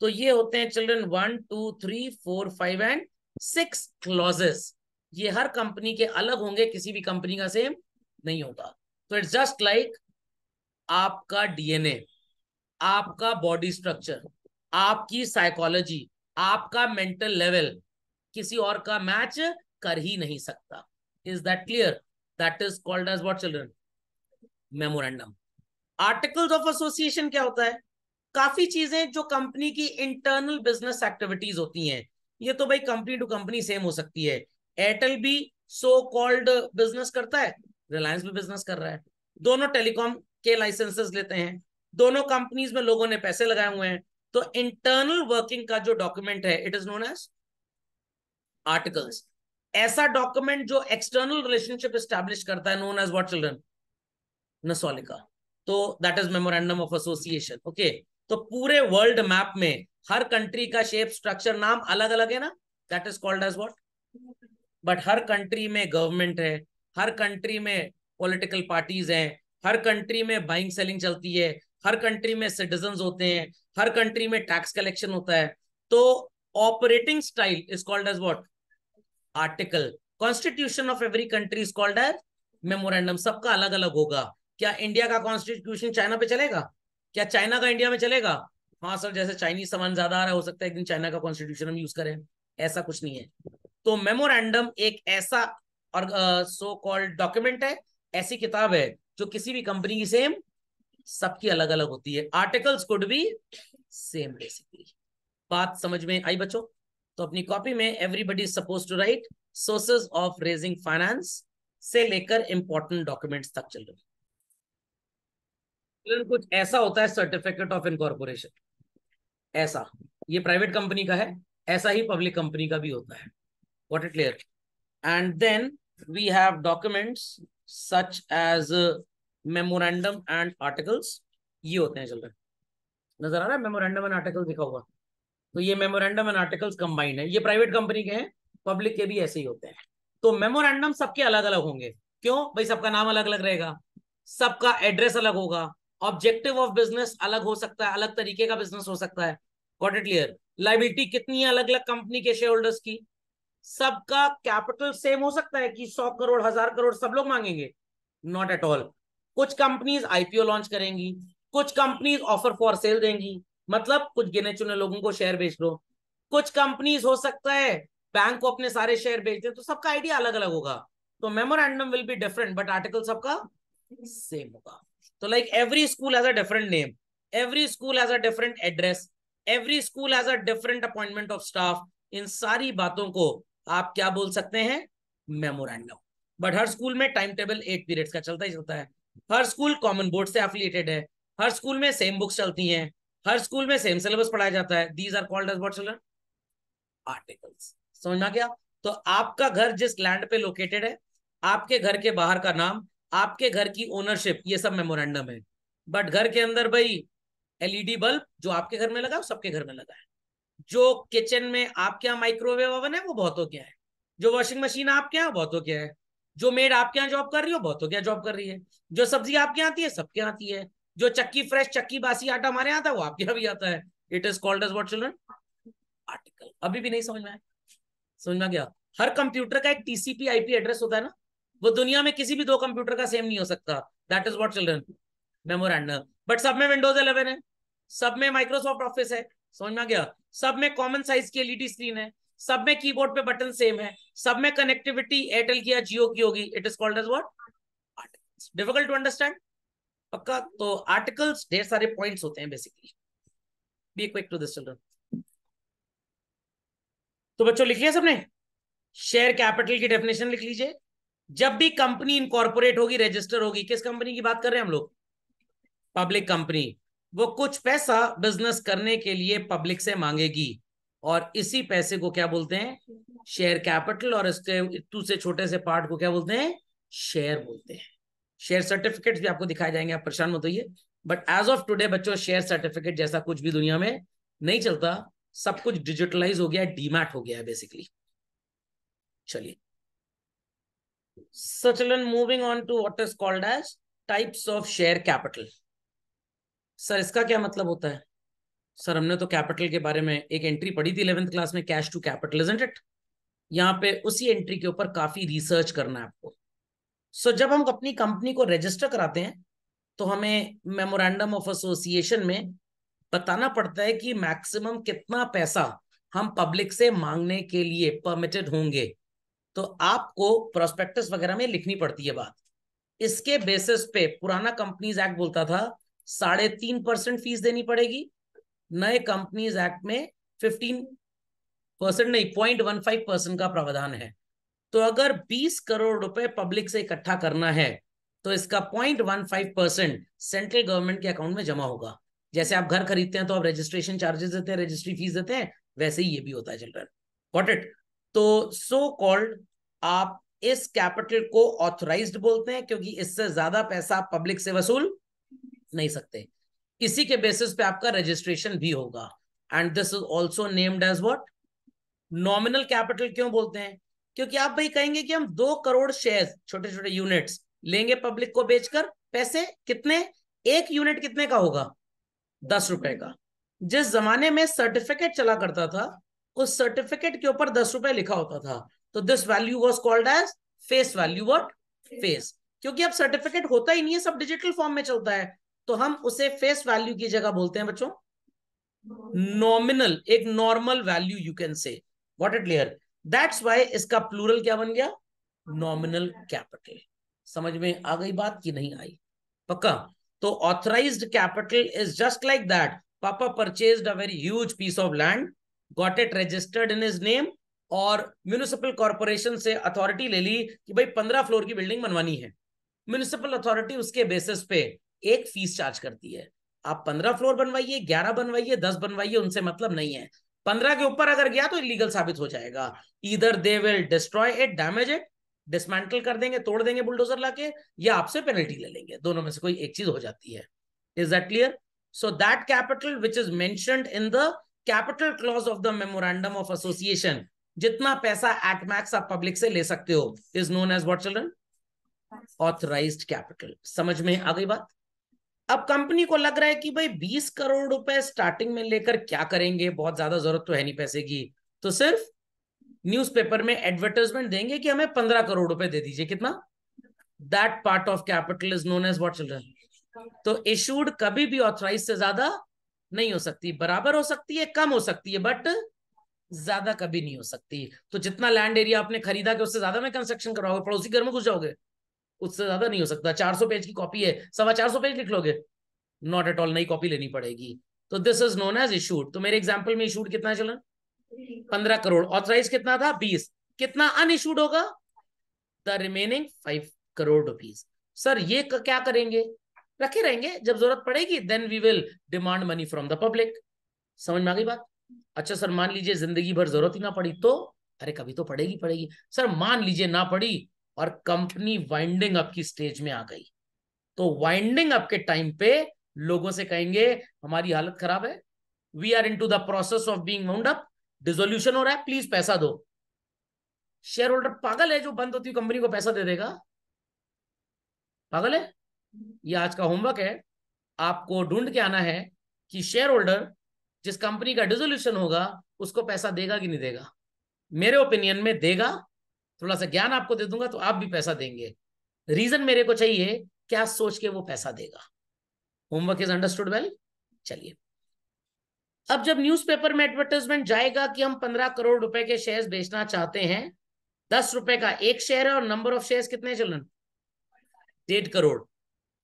तो ये होते हैं children one two three four five and six clauses ये हर कंपनी के अलग होंगे किसी भी कंपनी का सेम नहीं होगा तो इट्स जस्ट लाइक आपका डीएनए आपका बॉडी स्ट्रक्चर आपकी साइकोलॉजी आपका मेंटल लेवल किसी और का मैच कर ही नहीं सकता is that clear that is called as what children memorandum articles of association क्या होता है काफी चीजें जो कंपनी की इंटरनल बिजनेस एक्टिविटीज होती हैं ये तो भाई कंपनी टू कंपनी सेम हो सकती है एयरटेल भी सो कॉल्ड बिजनेस करता है रिलायंस भी बिजनेस कर रहा है दोनों टेलीकॉम के लाइसेंसेस लेते हैं दोनों कंपनीज में लोगों ने पैसे लगाए हुए हैं तो इंटरनल वर्किंग का जो डॉक्यूमेंट है it is known as articles ऐसा डॉक्यूमेंट जो एक्सटर्नल रिलेशनशिप स्टैब्लिश करता है नोन एज वॉट चिल्ड्रन नसोलिका तो that is memorandum of association okay तो पूरे वर्ल्ड मैप में हर कंट्री का शेप स्ट्रक्चर नाम अलग अलग है ना that is called as what but हर कंट्री में गवर्नमेंट है हर कंट्री में पॉलिटिकल पार्टीज हैं हर कंट्री में बाइंग सेलिंग चलती है हर कंट्री में सिटीजन होते हैं हर कंट्री में टैक्स कलेक्शन होता है तो operating style is called as what article constitution of every country is called as memorandum सबका अलग अलग होगा क्या इंडिया का कॉन्स्टिट्यूशन चाइना पे चलेगा क्या चाइना का इंडिया में चलेगा हाँ सर जैसे चाइनीज सामान ज्यादा आ रहा हो सकता है एक दिन चाइना का कॉन्स्टिट्यूशन हम यूज करें ऐसा कुछ नहीं है तो मेमोरेंडम एक ऐसा और सो कॉल्ड डॉक्यूमेंट है ऐसी किताब है जो किसी भी कंपनी की सेम सबकी अलग अलग होती है आर्टिकल्स कुड भी सेम बेसिकली बात समझ में आई बच्चों तो अपनी कॉपी में everybody suppose to write sources of raising finance से लेकर इंपॉर्टेंट डॉक्यूमेंट्स तक चल रहे कुछ ऐसा होता है सर्टिफिकेट ऑफ इनकॉर्पोरेशन ऐसा ये प्राइवेट कंपनी का है ऐसा ही पब्लिक कंपनी का भी होता है what it clear and then we have documents such as memorandum and articles ये होते हैं चल रहे नजर आ रहा है मेमोरेंडम एंड आर्टिकल दिखा हुआ तो ये मेमोरेंडम एंड आर्टिकल्स कंबाइंड है ये प्राइवेट कंपनी के हैं पब्लिक के भी ऐसे ही होते हैं तो मेमोरेंडम सबके अलग अलग होंगे क्यों भाई सबका नाम अलग अलग रहेगा सबका एड्रेस अलग होगा ऑब्जेक्टिव ऑफ बिजनेस अलग हो सकता है अलग तरीके का बिजनेस हो सकता है गॉट इट क्लियर लाइबिलिटी कितनी है अलग अलग कंपनी के शेयर होल्डर्स की सबका कैपिटल सेम हो सकता है कि सौ करोड़ हजार करोड़ सब लोग मांगेंगे नॉट एट ऑल कुछ कंपनीज आईपीओ लॉन्च करेंगी कुछ कंपनीज ऑफर फॉर सेल देंगी मतलब कुछ गिने चुने लोगों को शेयर बेच दो कुछ कंपनीज हो सकता है बैंक को अपने सारे शेयर बेच दे तो सबका आइडिया अलग अलग होगा तो memorandum will be different but article सबका सेम होगा तो like every school has a different name every school has a different address every school has a different appointment of staff इन सारी बातों को आप क्या बोल सकते हैं मेमोरेंडम बट हर स्कूल में टाइम टेबल एट पीरियड्स का चलता ही चलता है हर स्कूल कॉमन बोर्ड से एफिलियेटेड है हर स्कूल में सेम बुक्स चलती हैं हर स्कूल में सेम सिलेबस पढ़ाया जाता है these are called as what children articles समझना क्या तो आपका घर जिस लैंड पे लोकेटेड है आपके घर के बाहर का नाम आपके घर की ओनरशिप ये सब मेमोरेंडम है बट घर के अंदर भाई एलईडी बल्ब जो आपके घर में लगा सबके घर में लगा है जो किचन में आपके यहाँ माइक्रोवेव ओवन है वो बहुतों क्या है जो वॉशिंग मशीन आपके यहाँ बहुतों क्या है जो मेड आपके यहाँ जॉब कर रही हो बहुतों क्या जॉब कर रही है जो सब्जी आपके यहाँ आती है सबके आती है जो चक्की फ्रेश चक्की बासी आटा हमारे यहाँ था वो आपके यहाँ भी आता है it is called as what children article अभी भी नहीं समझ में आया समझ में गया हर कंप्यूटर का एक टीसीपी आईपी एड्रेस होता है ना वो दुनिया में किसी भी दो कंप्यूटर का सेम नहीं हो सकता that is what children memorandum but सब में विंडोज इलेवन है सब में माइक्रोसॉफ्ट ऑफिस है समझ में गया सब में कॉमन साइज की एलईडी स्क्रीन e है सब में कीबोर्ड पे बटन सेम है सब में कनेक्टिविटी एयरटेल की या जियो की होगी it is called as what difficult to understand पक्का तो आर्टिकल्स ढेर सारे पॉइंट्स होते हैं basically be quick to this children तो बच्चों लिख लिया सबने शेयर कैपिटल की डेफिनेशन लिख लीजिए जब भी कंपनी इनकॉर्पोरेट होगी रजिस्टर होगी किस कंपनी की बात कर रहे हैं हम लोग पब्लिक कंपनी वो कुछ पैसा बिजनेस करने के लिए पब्लिक से मांगेगी और इसी पैसे को क्या बोलते हैं शेयर कैपिटल और इसके टू से छोटे से पार्ट को क्या बोलते हैं शेयर बोलते हैं शेयर सर्टिफिकेट भी आपको दिखाए जाएंगे आप परेशान मत होइए बट एज ऑफ टुडे बच्चों शेयर सर्टिफिकेट जैसा कुछ भी दुनिया में नहीं चलता सब कुछ डिजिटलाइज हो गया है डीमैट हो गया है बेसिकली चलिए सचलन moving on to what is called as types of share capital sir इसका क्या मतलब होता है सर हमने तो कैपिटल के बारे में एक एंट्री पढ़ी थी इलेवेंथ क्लास में cash to capital is it यहाँ पे उसी एंट्री के ऊपर काफी रिसर्च करना है आपको सो जब हम अपनी कंपनी को रजिस्टर कराते हैं तो हमें मेमोरेंडम ऑफ एसोसिएशन में बताना पड़ता है कि मैक्सिमम कितना पैसा हम पब्लिक से मांगने के लिए परमिटेड होंगे तो आपको प्रोस्पेक्टस वगैरह में लिखनी पड़ती है बात इसके बेसिस पे पुराना कंपनीज एक्ट बोलता था साढ़े तीन परसेंट फीस देनी पड़ेगी नए कंपनीज एक्ट में फिफ्टीन परसेंट नहीं पॉइंट वन फाइव परसेंट का प्रावधान है तो अगर 20 करोड़ रुपए पब्लिक से इकट्ठा करना है तो इसका 0.15 परसेंट सेंट्रल गवर्नमेंट के अकाउंट में जमा होगा जैसे आप घर खरीदते हैं तो आप रजिस्ट्रेशन चार्जेस देते हैं रजिस्ट्री फीस देते हैं वैसे ही ये भी होता है चिल्ड्रन वॉट इट तो सो so कॉल्ड आप इस कैपिटल को ऑथोराइज बोलते हैं क्योंकि इससे ज्यादा पैसा आप पब्लिक से वसूल नहीं सकते इसी के बेसिस पे आपका रजिस्ट्रेशन भी होगा and this is also named as what nominal capital क्यों बोलते हैं क्योंकि आप भाई कहेंगे कि हम दो करोड़ शेयर छोटे छोटे यूनिट्स लेंगे पब्लिक को बेचकर पैसे कितने एक यूनिट कितने का होगा दस रुपए का जिस जमाने में सर्टिफिकेट चला करता था उस सर्टिफिकेट के ऊपर दस रुपए लिखा होता था तो this value was called as face value what face क्योंकि अब सर्टिफिकेट होता ही नहीं है सब डिजिटल फॉर्म में चलता है तो हम उसे फेस वैल्यू की जगह बोलते हैं बच्चों नॉमिनल एक normal value you can say what it clear that's why इसका प्लूरल क्या बन गया नॉमिनल कैपिटल समझ में आ गई बात कि नहीं आई पक्का तो authorise capital is just like that पापा purchase a very huge piece of land got it registered in his name और म्यूनिसिपल कॉरपोरेशन से अथॉरिटी ले ली कि भाई पंद्रह फ्लोर की बिल्डिंग बनवानी है म्यूनिसिपल अथॉरिटी उसके बेसिस पे एक फीस चार्ज करती है आप पंद्रह फ्लोर बनवाइए ग्यारह बनवाइए दस बनवाइए उनसे मतलब नहीं है पंद्रह के ऊपर अगर गया तो इलीगल साबित हो जाएगा इधर they will destroy it damage it dismantle कर देंगे तोड़ देंगे बुलडोजर लाके या आपसे पेनल्टी ले लेंगे दोनों में से कोई एक चीज हो जाती है is that clear so that capital which is main in the capital clause of the memorandum of association जितना पैसा एटमैक्स आप पब्लिक से ले सकते हो is known as what children authorise capital समझ में आ गई बात अब कंपनी को लग रहा है कि भाई बीस करोड़ रुपए स्टार्टिंग में लेकर क्या करेंगे बहुत ज्यादा जरूरत तो है नहीं पैसे की तो सिर्फ न्यूज़पेपर में एडवर्टाइजमेंट देंगे कि हमें पंद्रह करोड़ रुपए दे दीजिए कितना that part of capital is known as what children तो इशूड कभी भी ऑथराइज से ज्यादा नहीं हो सकती बराबर हो सकती है कम हो सकती है बट ज्यादा कभी नहीं हो सकती तो जितना लैंड एरिया आपने खरीदा कि उससे ज्यादा में कंस्ट्रक्शन करवाओगे पड़ोसी घर में घुस जाओगे उससे ज्यादा नहीं हो सकता चार सौ पेज की कॉपी है सवा चार सौ पेज लिख लोगे नॉट एट ऑल नई कॉपी लेनी पड़ेगी तो this is known as issued तो मेरे एग्जाम्पल में इशूड कितना चला पंद्रह करोड़ ऑथराइज कितना था बीस कितना इशूड होगा the remaining five crore rupees sir ये क्या करेंगे रखे रहेंगे जब जरूरत पड़ेगी then we will demand money from the public समझ में आ गई बात अच्छा सर मान लीजिए जिंदगी भर जरूरत ही ना पड़ी तो अरे कभी तो पड़ेगी पड़ेगी सर मान लीजिए ना पड़ी और कंपनी वाइंडिंग अप की स्टेज में आ गई तो वाइंडिंग अप के टाइम पे लोगों से कहेंगे हमारी हालत खराब है we are in to the process of being wound up dissolution हो रहा है प्लीज पैसा दो शेयर होल्डर पागल है जो बंद होती कंपनी को पैसा दे देगा पागल है ये आज का होमवर्क है आपको ढूंढ के आना है कि शेयर होल्डर जिस कंपनी का डिजोल्यूशन होगा उसको पैसा देगा कि नहीं देगा मेरे ओपिनियन में देगा थोड़ा सा ज्ञान आपको दे दूंगा तो आप भी पैसा देंगे रीजन मेरे को चाहिए क्या सोच के वो पैसा देगा होमवर्क इज अंडरस्टूड वेल चलिए अब जब न्यूज़पेपर में एडवर्टाइजमेंट जाएगा कि हम पंद्रह करोड़ रुपए के शेयर्स बेचना चाहते हैं दस रुपए का एक शेयर है और नंबर ऑफ शेयर्स कितने चलन डेढ़ करोड़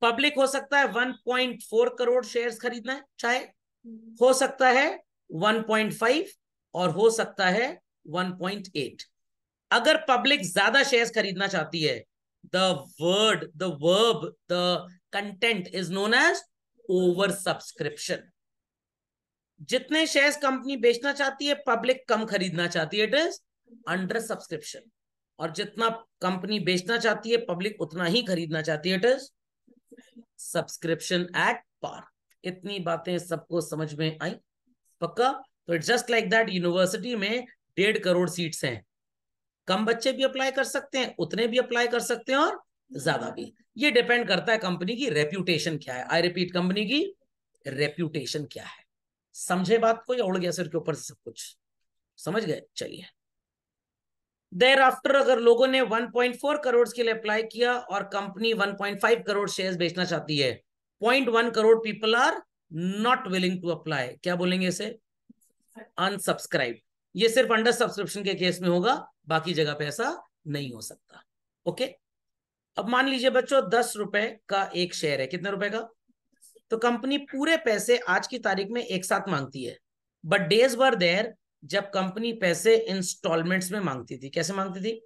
पब्लिक हो सकता है one point four crore shares खरीदना चाहे हम्म। हो सकता है वन पॉइंट फाइव और हो सकता है वन पॉइंट एट अगर पब्लिक ज्यादा शेयर्स खरीदना चाहती है the word the verb the content is known as over subscription जितने शेयर्स कंपनी बेचना चाहती है पब्लिक कम खरीदना चाहती है इट इज अंडर सब्सक्रिप्शन और जितना कंपनी बेचना चाहती है पब्लिक उतना ही खरीदना चाहती है it is subscription at par इतनी बातें सबको समझ में आई पक्का तो जस्ट लाइक दैट यूनिवर्सिटी में डेढ़ करोड़ सीट्स हैं कम बच्चे भी अप्लाई कर सकते हैं उतने भी अप्लाई कर सकते हैं और ज्यादा भी ये डिपेंड करता है कंपनी की रेप्यूटेशन क्या है आई रिपीट कंपनी की रेप्यूटेशन क्या है समझे बात को या उड़ गया सर के ऊपर सब कुछ समझ गए चलिए देर आफ्टर अगर लोगों ने 1.4 करोड़ के लिए अप्लाई किया और कंपनी 1.5 करोड़ शेयर्स बेचना चाहती है 0.1 crore people are not willing to apply क्या बोलेंगे इसे अनसब्सक्राइब ये सिर्फ अंडर सब्सक्रिप्शन के केस में होगा बाकी जगह पे ऐसा नहीं हो सकता ओके अब मान लीजिए बच्चों दस रुपए का एक शेयर है कितने रुपए का तो कंपनी पूरे पैसे आज की तारीख में एक साथ मांगती है बट डेज वर देर जब कंपनी पैसे इंस्टॉलमेंट्स में मांगती थी कैसे मांगती थी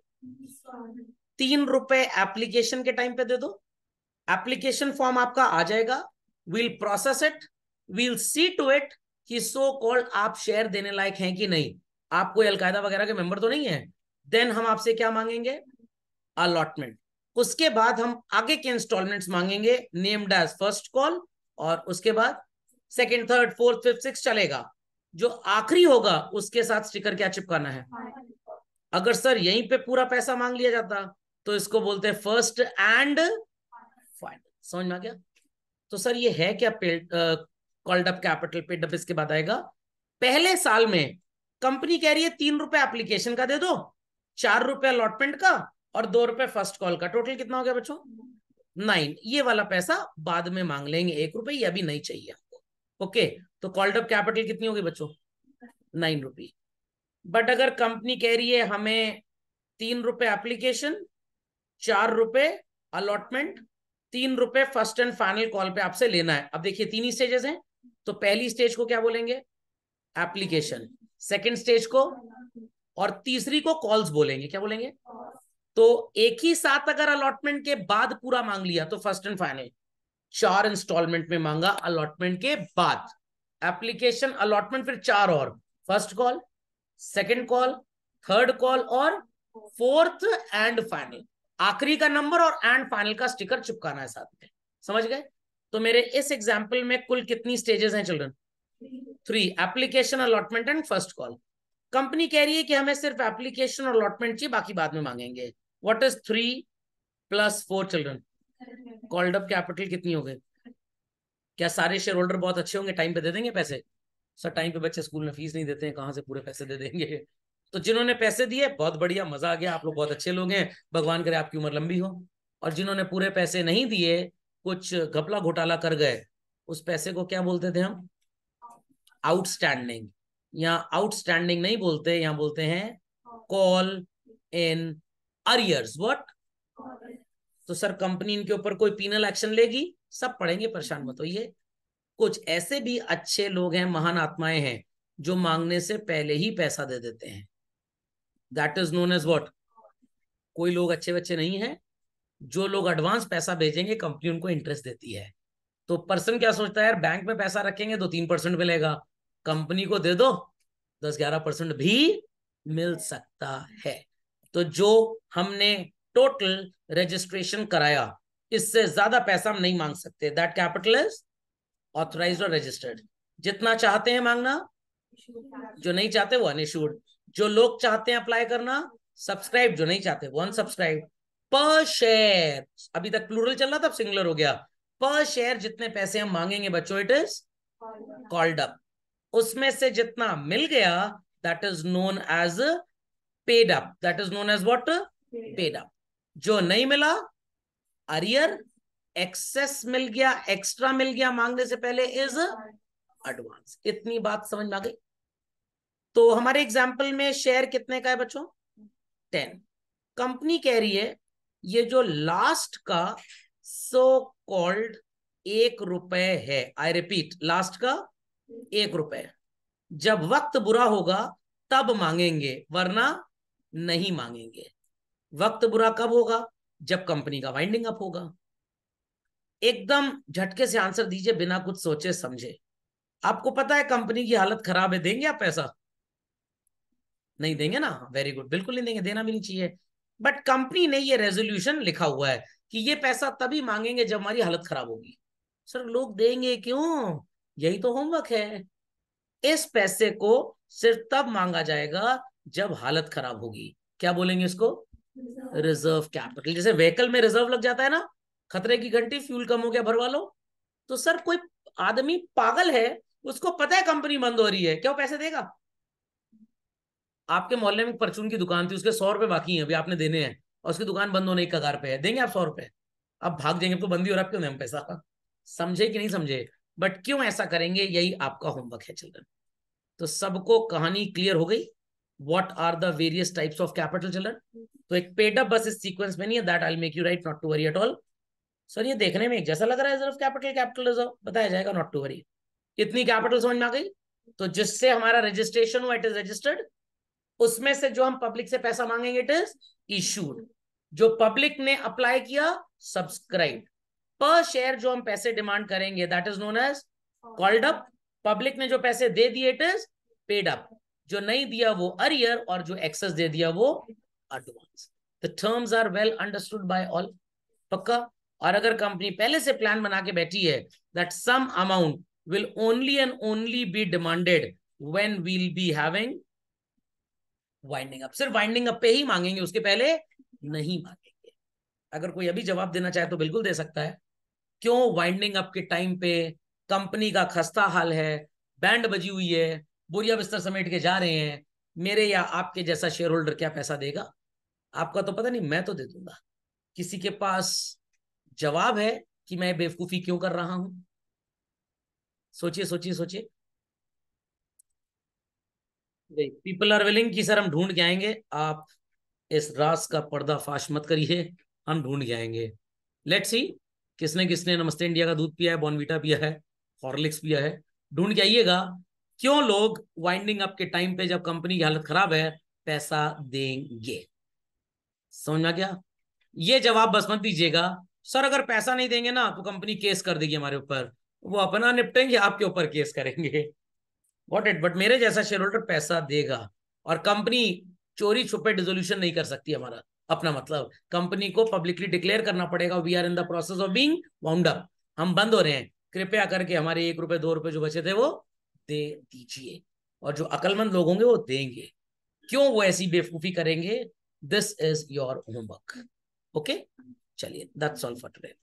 तीन रुपए एप्लीकेशन के टाइम पे दे दो एप्लीकेशन फॉर्म आपका आ जाएगा we'll process it we'll see to it कि सो कॉल्ड आप शेयर देने लायक हैं कि नहीं आप कोई अलकायदा वगैरह के मेंबर तो नहीं है देन हम आपसे क्या मांगेंगे अलॉटमेंट उसके बाद हम आगे के इंस्टॉलमेंट्स मांगेंगे नेम्ड एज फर्स्ट कॉल और उसके बाद second third fourth fifth six चलेगा जो आखिरी होगा उसके साथ स्टिकर क्या चिपकाना है अगर सर यहीं पे पूरा पैसा मांग लिया जाता तो इसको बोलते हैं फर्स्ट एंड फाइनल समझ में आ गया तो सर ये है क्या called up capital paid up इसके बाद आएगा पहले साल में कंपनी कह रही है तीन रुपए एप्लीकेशन का दे दो चार रुपए अलॉटमेंट का और दो रुपए फर्स्ट कॉल का टोटल कितना हो गया बच्चों नाइन ये वाला पैसा बाद में मांग लेंगे एक रुपए ये अभी नहीं चाहिए आपको ओके तो कॉल्ड अप कैपिटल कितनी होगी बच्चों नाइन रुपी बट अगर कंपनी कह रही है हमें तीन रुपए एप्लीकेशन चार रुपए अलॉटमेंट तीन रुपए फर्स्ट एंड फाइनल कॉल पे आपसे लेना है अब देखिए तीन ही स्टेजेस हैं तो पहली स्टेज को क्या बोलेंगे एप्लीकेशन सेकेंड स्टेज को और तीसरी को कॉल्स बोलेंगे क्या बोलेंगे तो एक ही साथ अगर अलॉटमेंट के बाद पूरा मांग लिया तो फर्स्ट एंड फाइनल चार इंस्टॉलमेंट में मांगा अलॉटमेंट के बाद एप्लीकेशन अलॉटमेंट फिर चार और first call second call third call और फोर्थ एंड फाइनल आखिरी का नंबर और एंड फाइनल का स्टिकर चिपकाना है साथ में समझ गए तो मेरे इस एग्जाम्पल में कुल कितनी स्टेजेस हैं children three application allotment and first call company कह रही है कि हमें सिर्फ एप्लीकेशन और अलॉटमेंट चाहिए बाकी बाद में मांगेंगे what is three plus four children called up capital कितनी हो गई क्या सारे शेयर होल्डर बहुत अच्छे होंगे टाइम पे दे देंगे पैसे सर टाइम पे बच्चे स्कूल में फीस नहीं देते हैं कहाँ से पूरे पैसे दे देंगे तो जिन्होंने पैसे दिए बहुत बढ़िया मजा आ गया आप लोग बहुत अच्छे लोग हैं भगवान करे आपकी उम्र लंबी हो और जिन्होंने पूरे पैसे नहीं दिए कुछ घपला घोटाला कर गए उस पैसे को क्या बोलते थे हम आउटस्टैंडिंग यहाँ आउटस्टैंडिंग नहीं बोलते यहाँ बोलते हैं कॉल इन अरियर्स व्हाट तो सर कंपनी इनके ऊपर कोई पीनल एक्शन लेगी सब पढ़ेंगे परेशान मत होइए कुछ ऐसे भी अच्छे लोग हैं महान आत्माएं हैं जो मांगने से पहले ही पैसा दे देते हैं that is known as what कोई लोग अच्छे बच्चे नहीं है जो लोग एडवांस पैसा भेजेंगे कंपनी उनको इंटरेस्ट देती है तो पर्सन क्या सोचता है यार बैंक में पैसा रखेंगे तो तीन परसेंट मिलेगा कंपनी को दे दो दस ग्यारह परसेंट भी मिल सकता है तो जो हमने टोटल रजिस्ट्रेशन कराया इससे ज्यादा पैसा हम नहीं मांग सकते दैट कैपिटल इज ऑथोराइज और रजिस्टर्ड जितना चाहते हैं मांगना जो नहीं चाहते वो अनइशूड जो लोग चाहते हैं अप्लाई करना सब्सक्राइब जो नहीं चाहते वो अनसब्सक्राइब पर शेयर अभी तक प्लूरल चल रहा था सिंगुलर हो गया पर शेयर जितने पैसे हम मांगेंगे बच्चों इट इज कॉल्ड अप उसमें से जितना मिल गया that is known as paid up that is known as what paid up जो नहीं मिला अरियर एक्सेस मिल गया एक्स्ट्रा मिल गया मांगने से पहले इज एडवांस इतनी बात समझ में आ गई तो हमारे एग्जाम्पल में शेयर कितने का है बच्चों टेन कंपनी कह रही है ये जो लास्ट का सो कॉल्ड एक रुपए है आई रिपीट लास्ट का एक रुपए जब वक्त बुरा होगा तब मांगेंगे वरना नहीं मांगेंगे वक्त बुरा कब होगा जब कंपनी का वाइंडिंग अप होगा एकदम झटके से आंसर दीजिए बिना कुछ सोचे समझे आपको पता है कंपनी की हालत खराब है देंगे आप पैसा नहीं देंगे ना वेरी गुड बिल्कुल नहीं देंगे देना भी नहीं चाहिए बट कंपनी ने ये रेजोल्यूशन लिखा हुआ है कि ये पैसा तभी मांगेंगे जब हमारी हालत खराब होगी सर लोग देंगे क्यों यही तो होमवर्क है इस पैसे को सिर्फ तब मांगा जाएगा जब हालत खराब होगी क्या बोलेंगे इसको रिजर्व कैपिटल जैसे व्हीकल में रिजर्व लग जाता है ना खतरे की घंटी फ्यूल कम हो गया भरवा लो तो सर कोई आदमी पागल है उसको पता है कंपनी बंद हो रही है क्या वो पैसे देगा आपके मोहल्ले में परचून की दुकान थी उसके सौ रुपए बाकी हैं अभी आपने देने हैं और उसकी दुकान बंद होने की कगार पे है देंगे आप सौ रुपए आप भाग जाएंगे तो बंदी और आप क्यों देंगे पैसा समझे कि नहीं समझे बट क्यों ऐसा करेंगे यही आपका होमवर्क है चिल्ड्रन तो सबको कहानी क्लियर हो गई what are the various types of capital children तो एक पेडअप बस इस सीक्वेंस में नहीं है that I make you right not to worry at all sir ये देखने में एक जैसा लग रहा है रिजर्व कैपिटल कैपिटल रिजर्व बताया जाएगा नॉट टू वरी इतनी कैपिटल समझ में आ गई तो जिससे हमारा रजिस्ट्रेशन हुआ इट इज रजिस्टर्ड उसमें से जो हम पब्लिक से पैसा मांगेंगे इट इज इश्यूड जो पब्लिक ने अप्लाई किया सब्सक्राइब पर शेयर जो हम पैसे डिमांड करेंगे that is known as called up public ने जो पैसे दे दिए इट इज पेड अप जो नहीं दिया वो अरियर और जो एक्सेस दे दिया वो advance the terms are well understood by all पक्का और अगर कंपनी पहले से प्लान बना के बैठी है that sum amount will only and only be demanded when we'll be having winding up सिर्फ वाइंडिंग अप पे ही मांगेंगे उसके पहले नहीं मांगेंगे अगर कोई अभी जवाब देना चाहे तो बिल्कुल दे सकता है क्यों वाइंडिंग अप के टाइम पे कंपनी का खस्ता हाल है बैंड बजी हुई है बोरिया बिस्तर समेट के जा रहे हैं मेरे या आपके जैसा शेयर होल्डर क्या पैसा देगा आपका तो पता नहीं मैं तो दे दूंगा किसी के पास जवाब है कि मैं बेवकूफी क्यों कर रहा हूं सोचिए सोचिए सोचिए पीपल आर विलिंग कि सर हम ढूंढ के आएंगे आप इस रास का पर्दाफाश मत करिए हम ढूंढ के आएंगे लेट्स सी किसने किसने नमस्ते इंडिया का दूध पिया है बॉनविटा पिया है हॉर्लिक्स पिया है ढूंढ के आइएगा क्यों लोग वाइंडिंग अप के टाइम पे जब कंपनी की हालत खराब है पैसा देंगे समझ क्या ये जवाब बस मत दीजिएगा सर अगर पैसा नहीं देंगे ना तो कंपनी केस कर देगी हमारे ऊपर वो अपना निपटेंगे आपके ऊपर केस करेंगे वॉट इट बट मेरे जैसा शेयर होल्डर पैसा देगा और कंपनी चोरी छुपे डिजोल्यूशन नहीं कर सकती हमारा अपना मतलब कंपनी को पब्लिकली डिक्लेयर करना पड़ेगा we are in the process of being wound up हम बंद हो रहे हैं कृपया करके हमारे एक रुपए दो रुपए जो बचे थे वो दे दीजिए और जो अकलमंद लोग होंगे वो देंगे क्यों वो ऐसी बेवकूफी करेंगे this is your homework okay चलिए दैट्स ऑल फॉर टुडे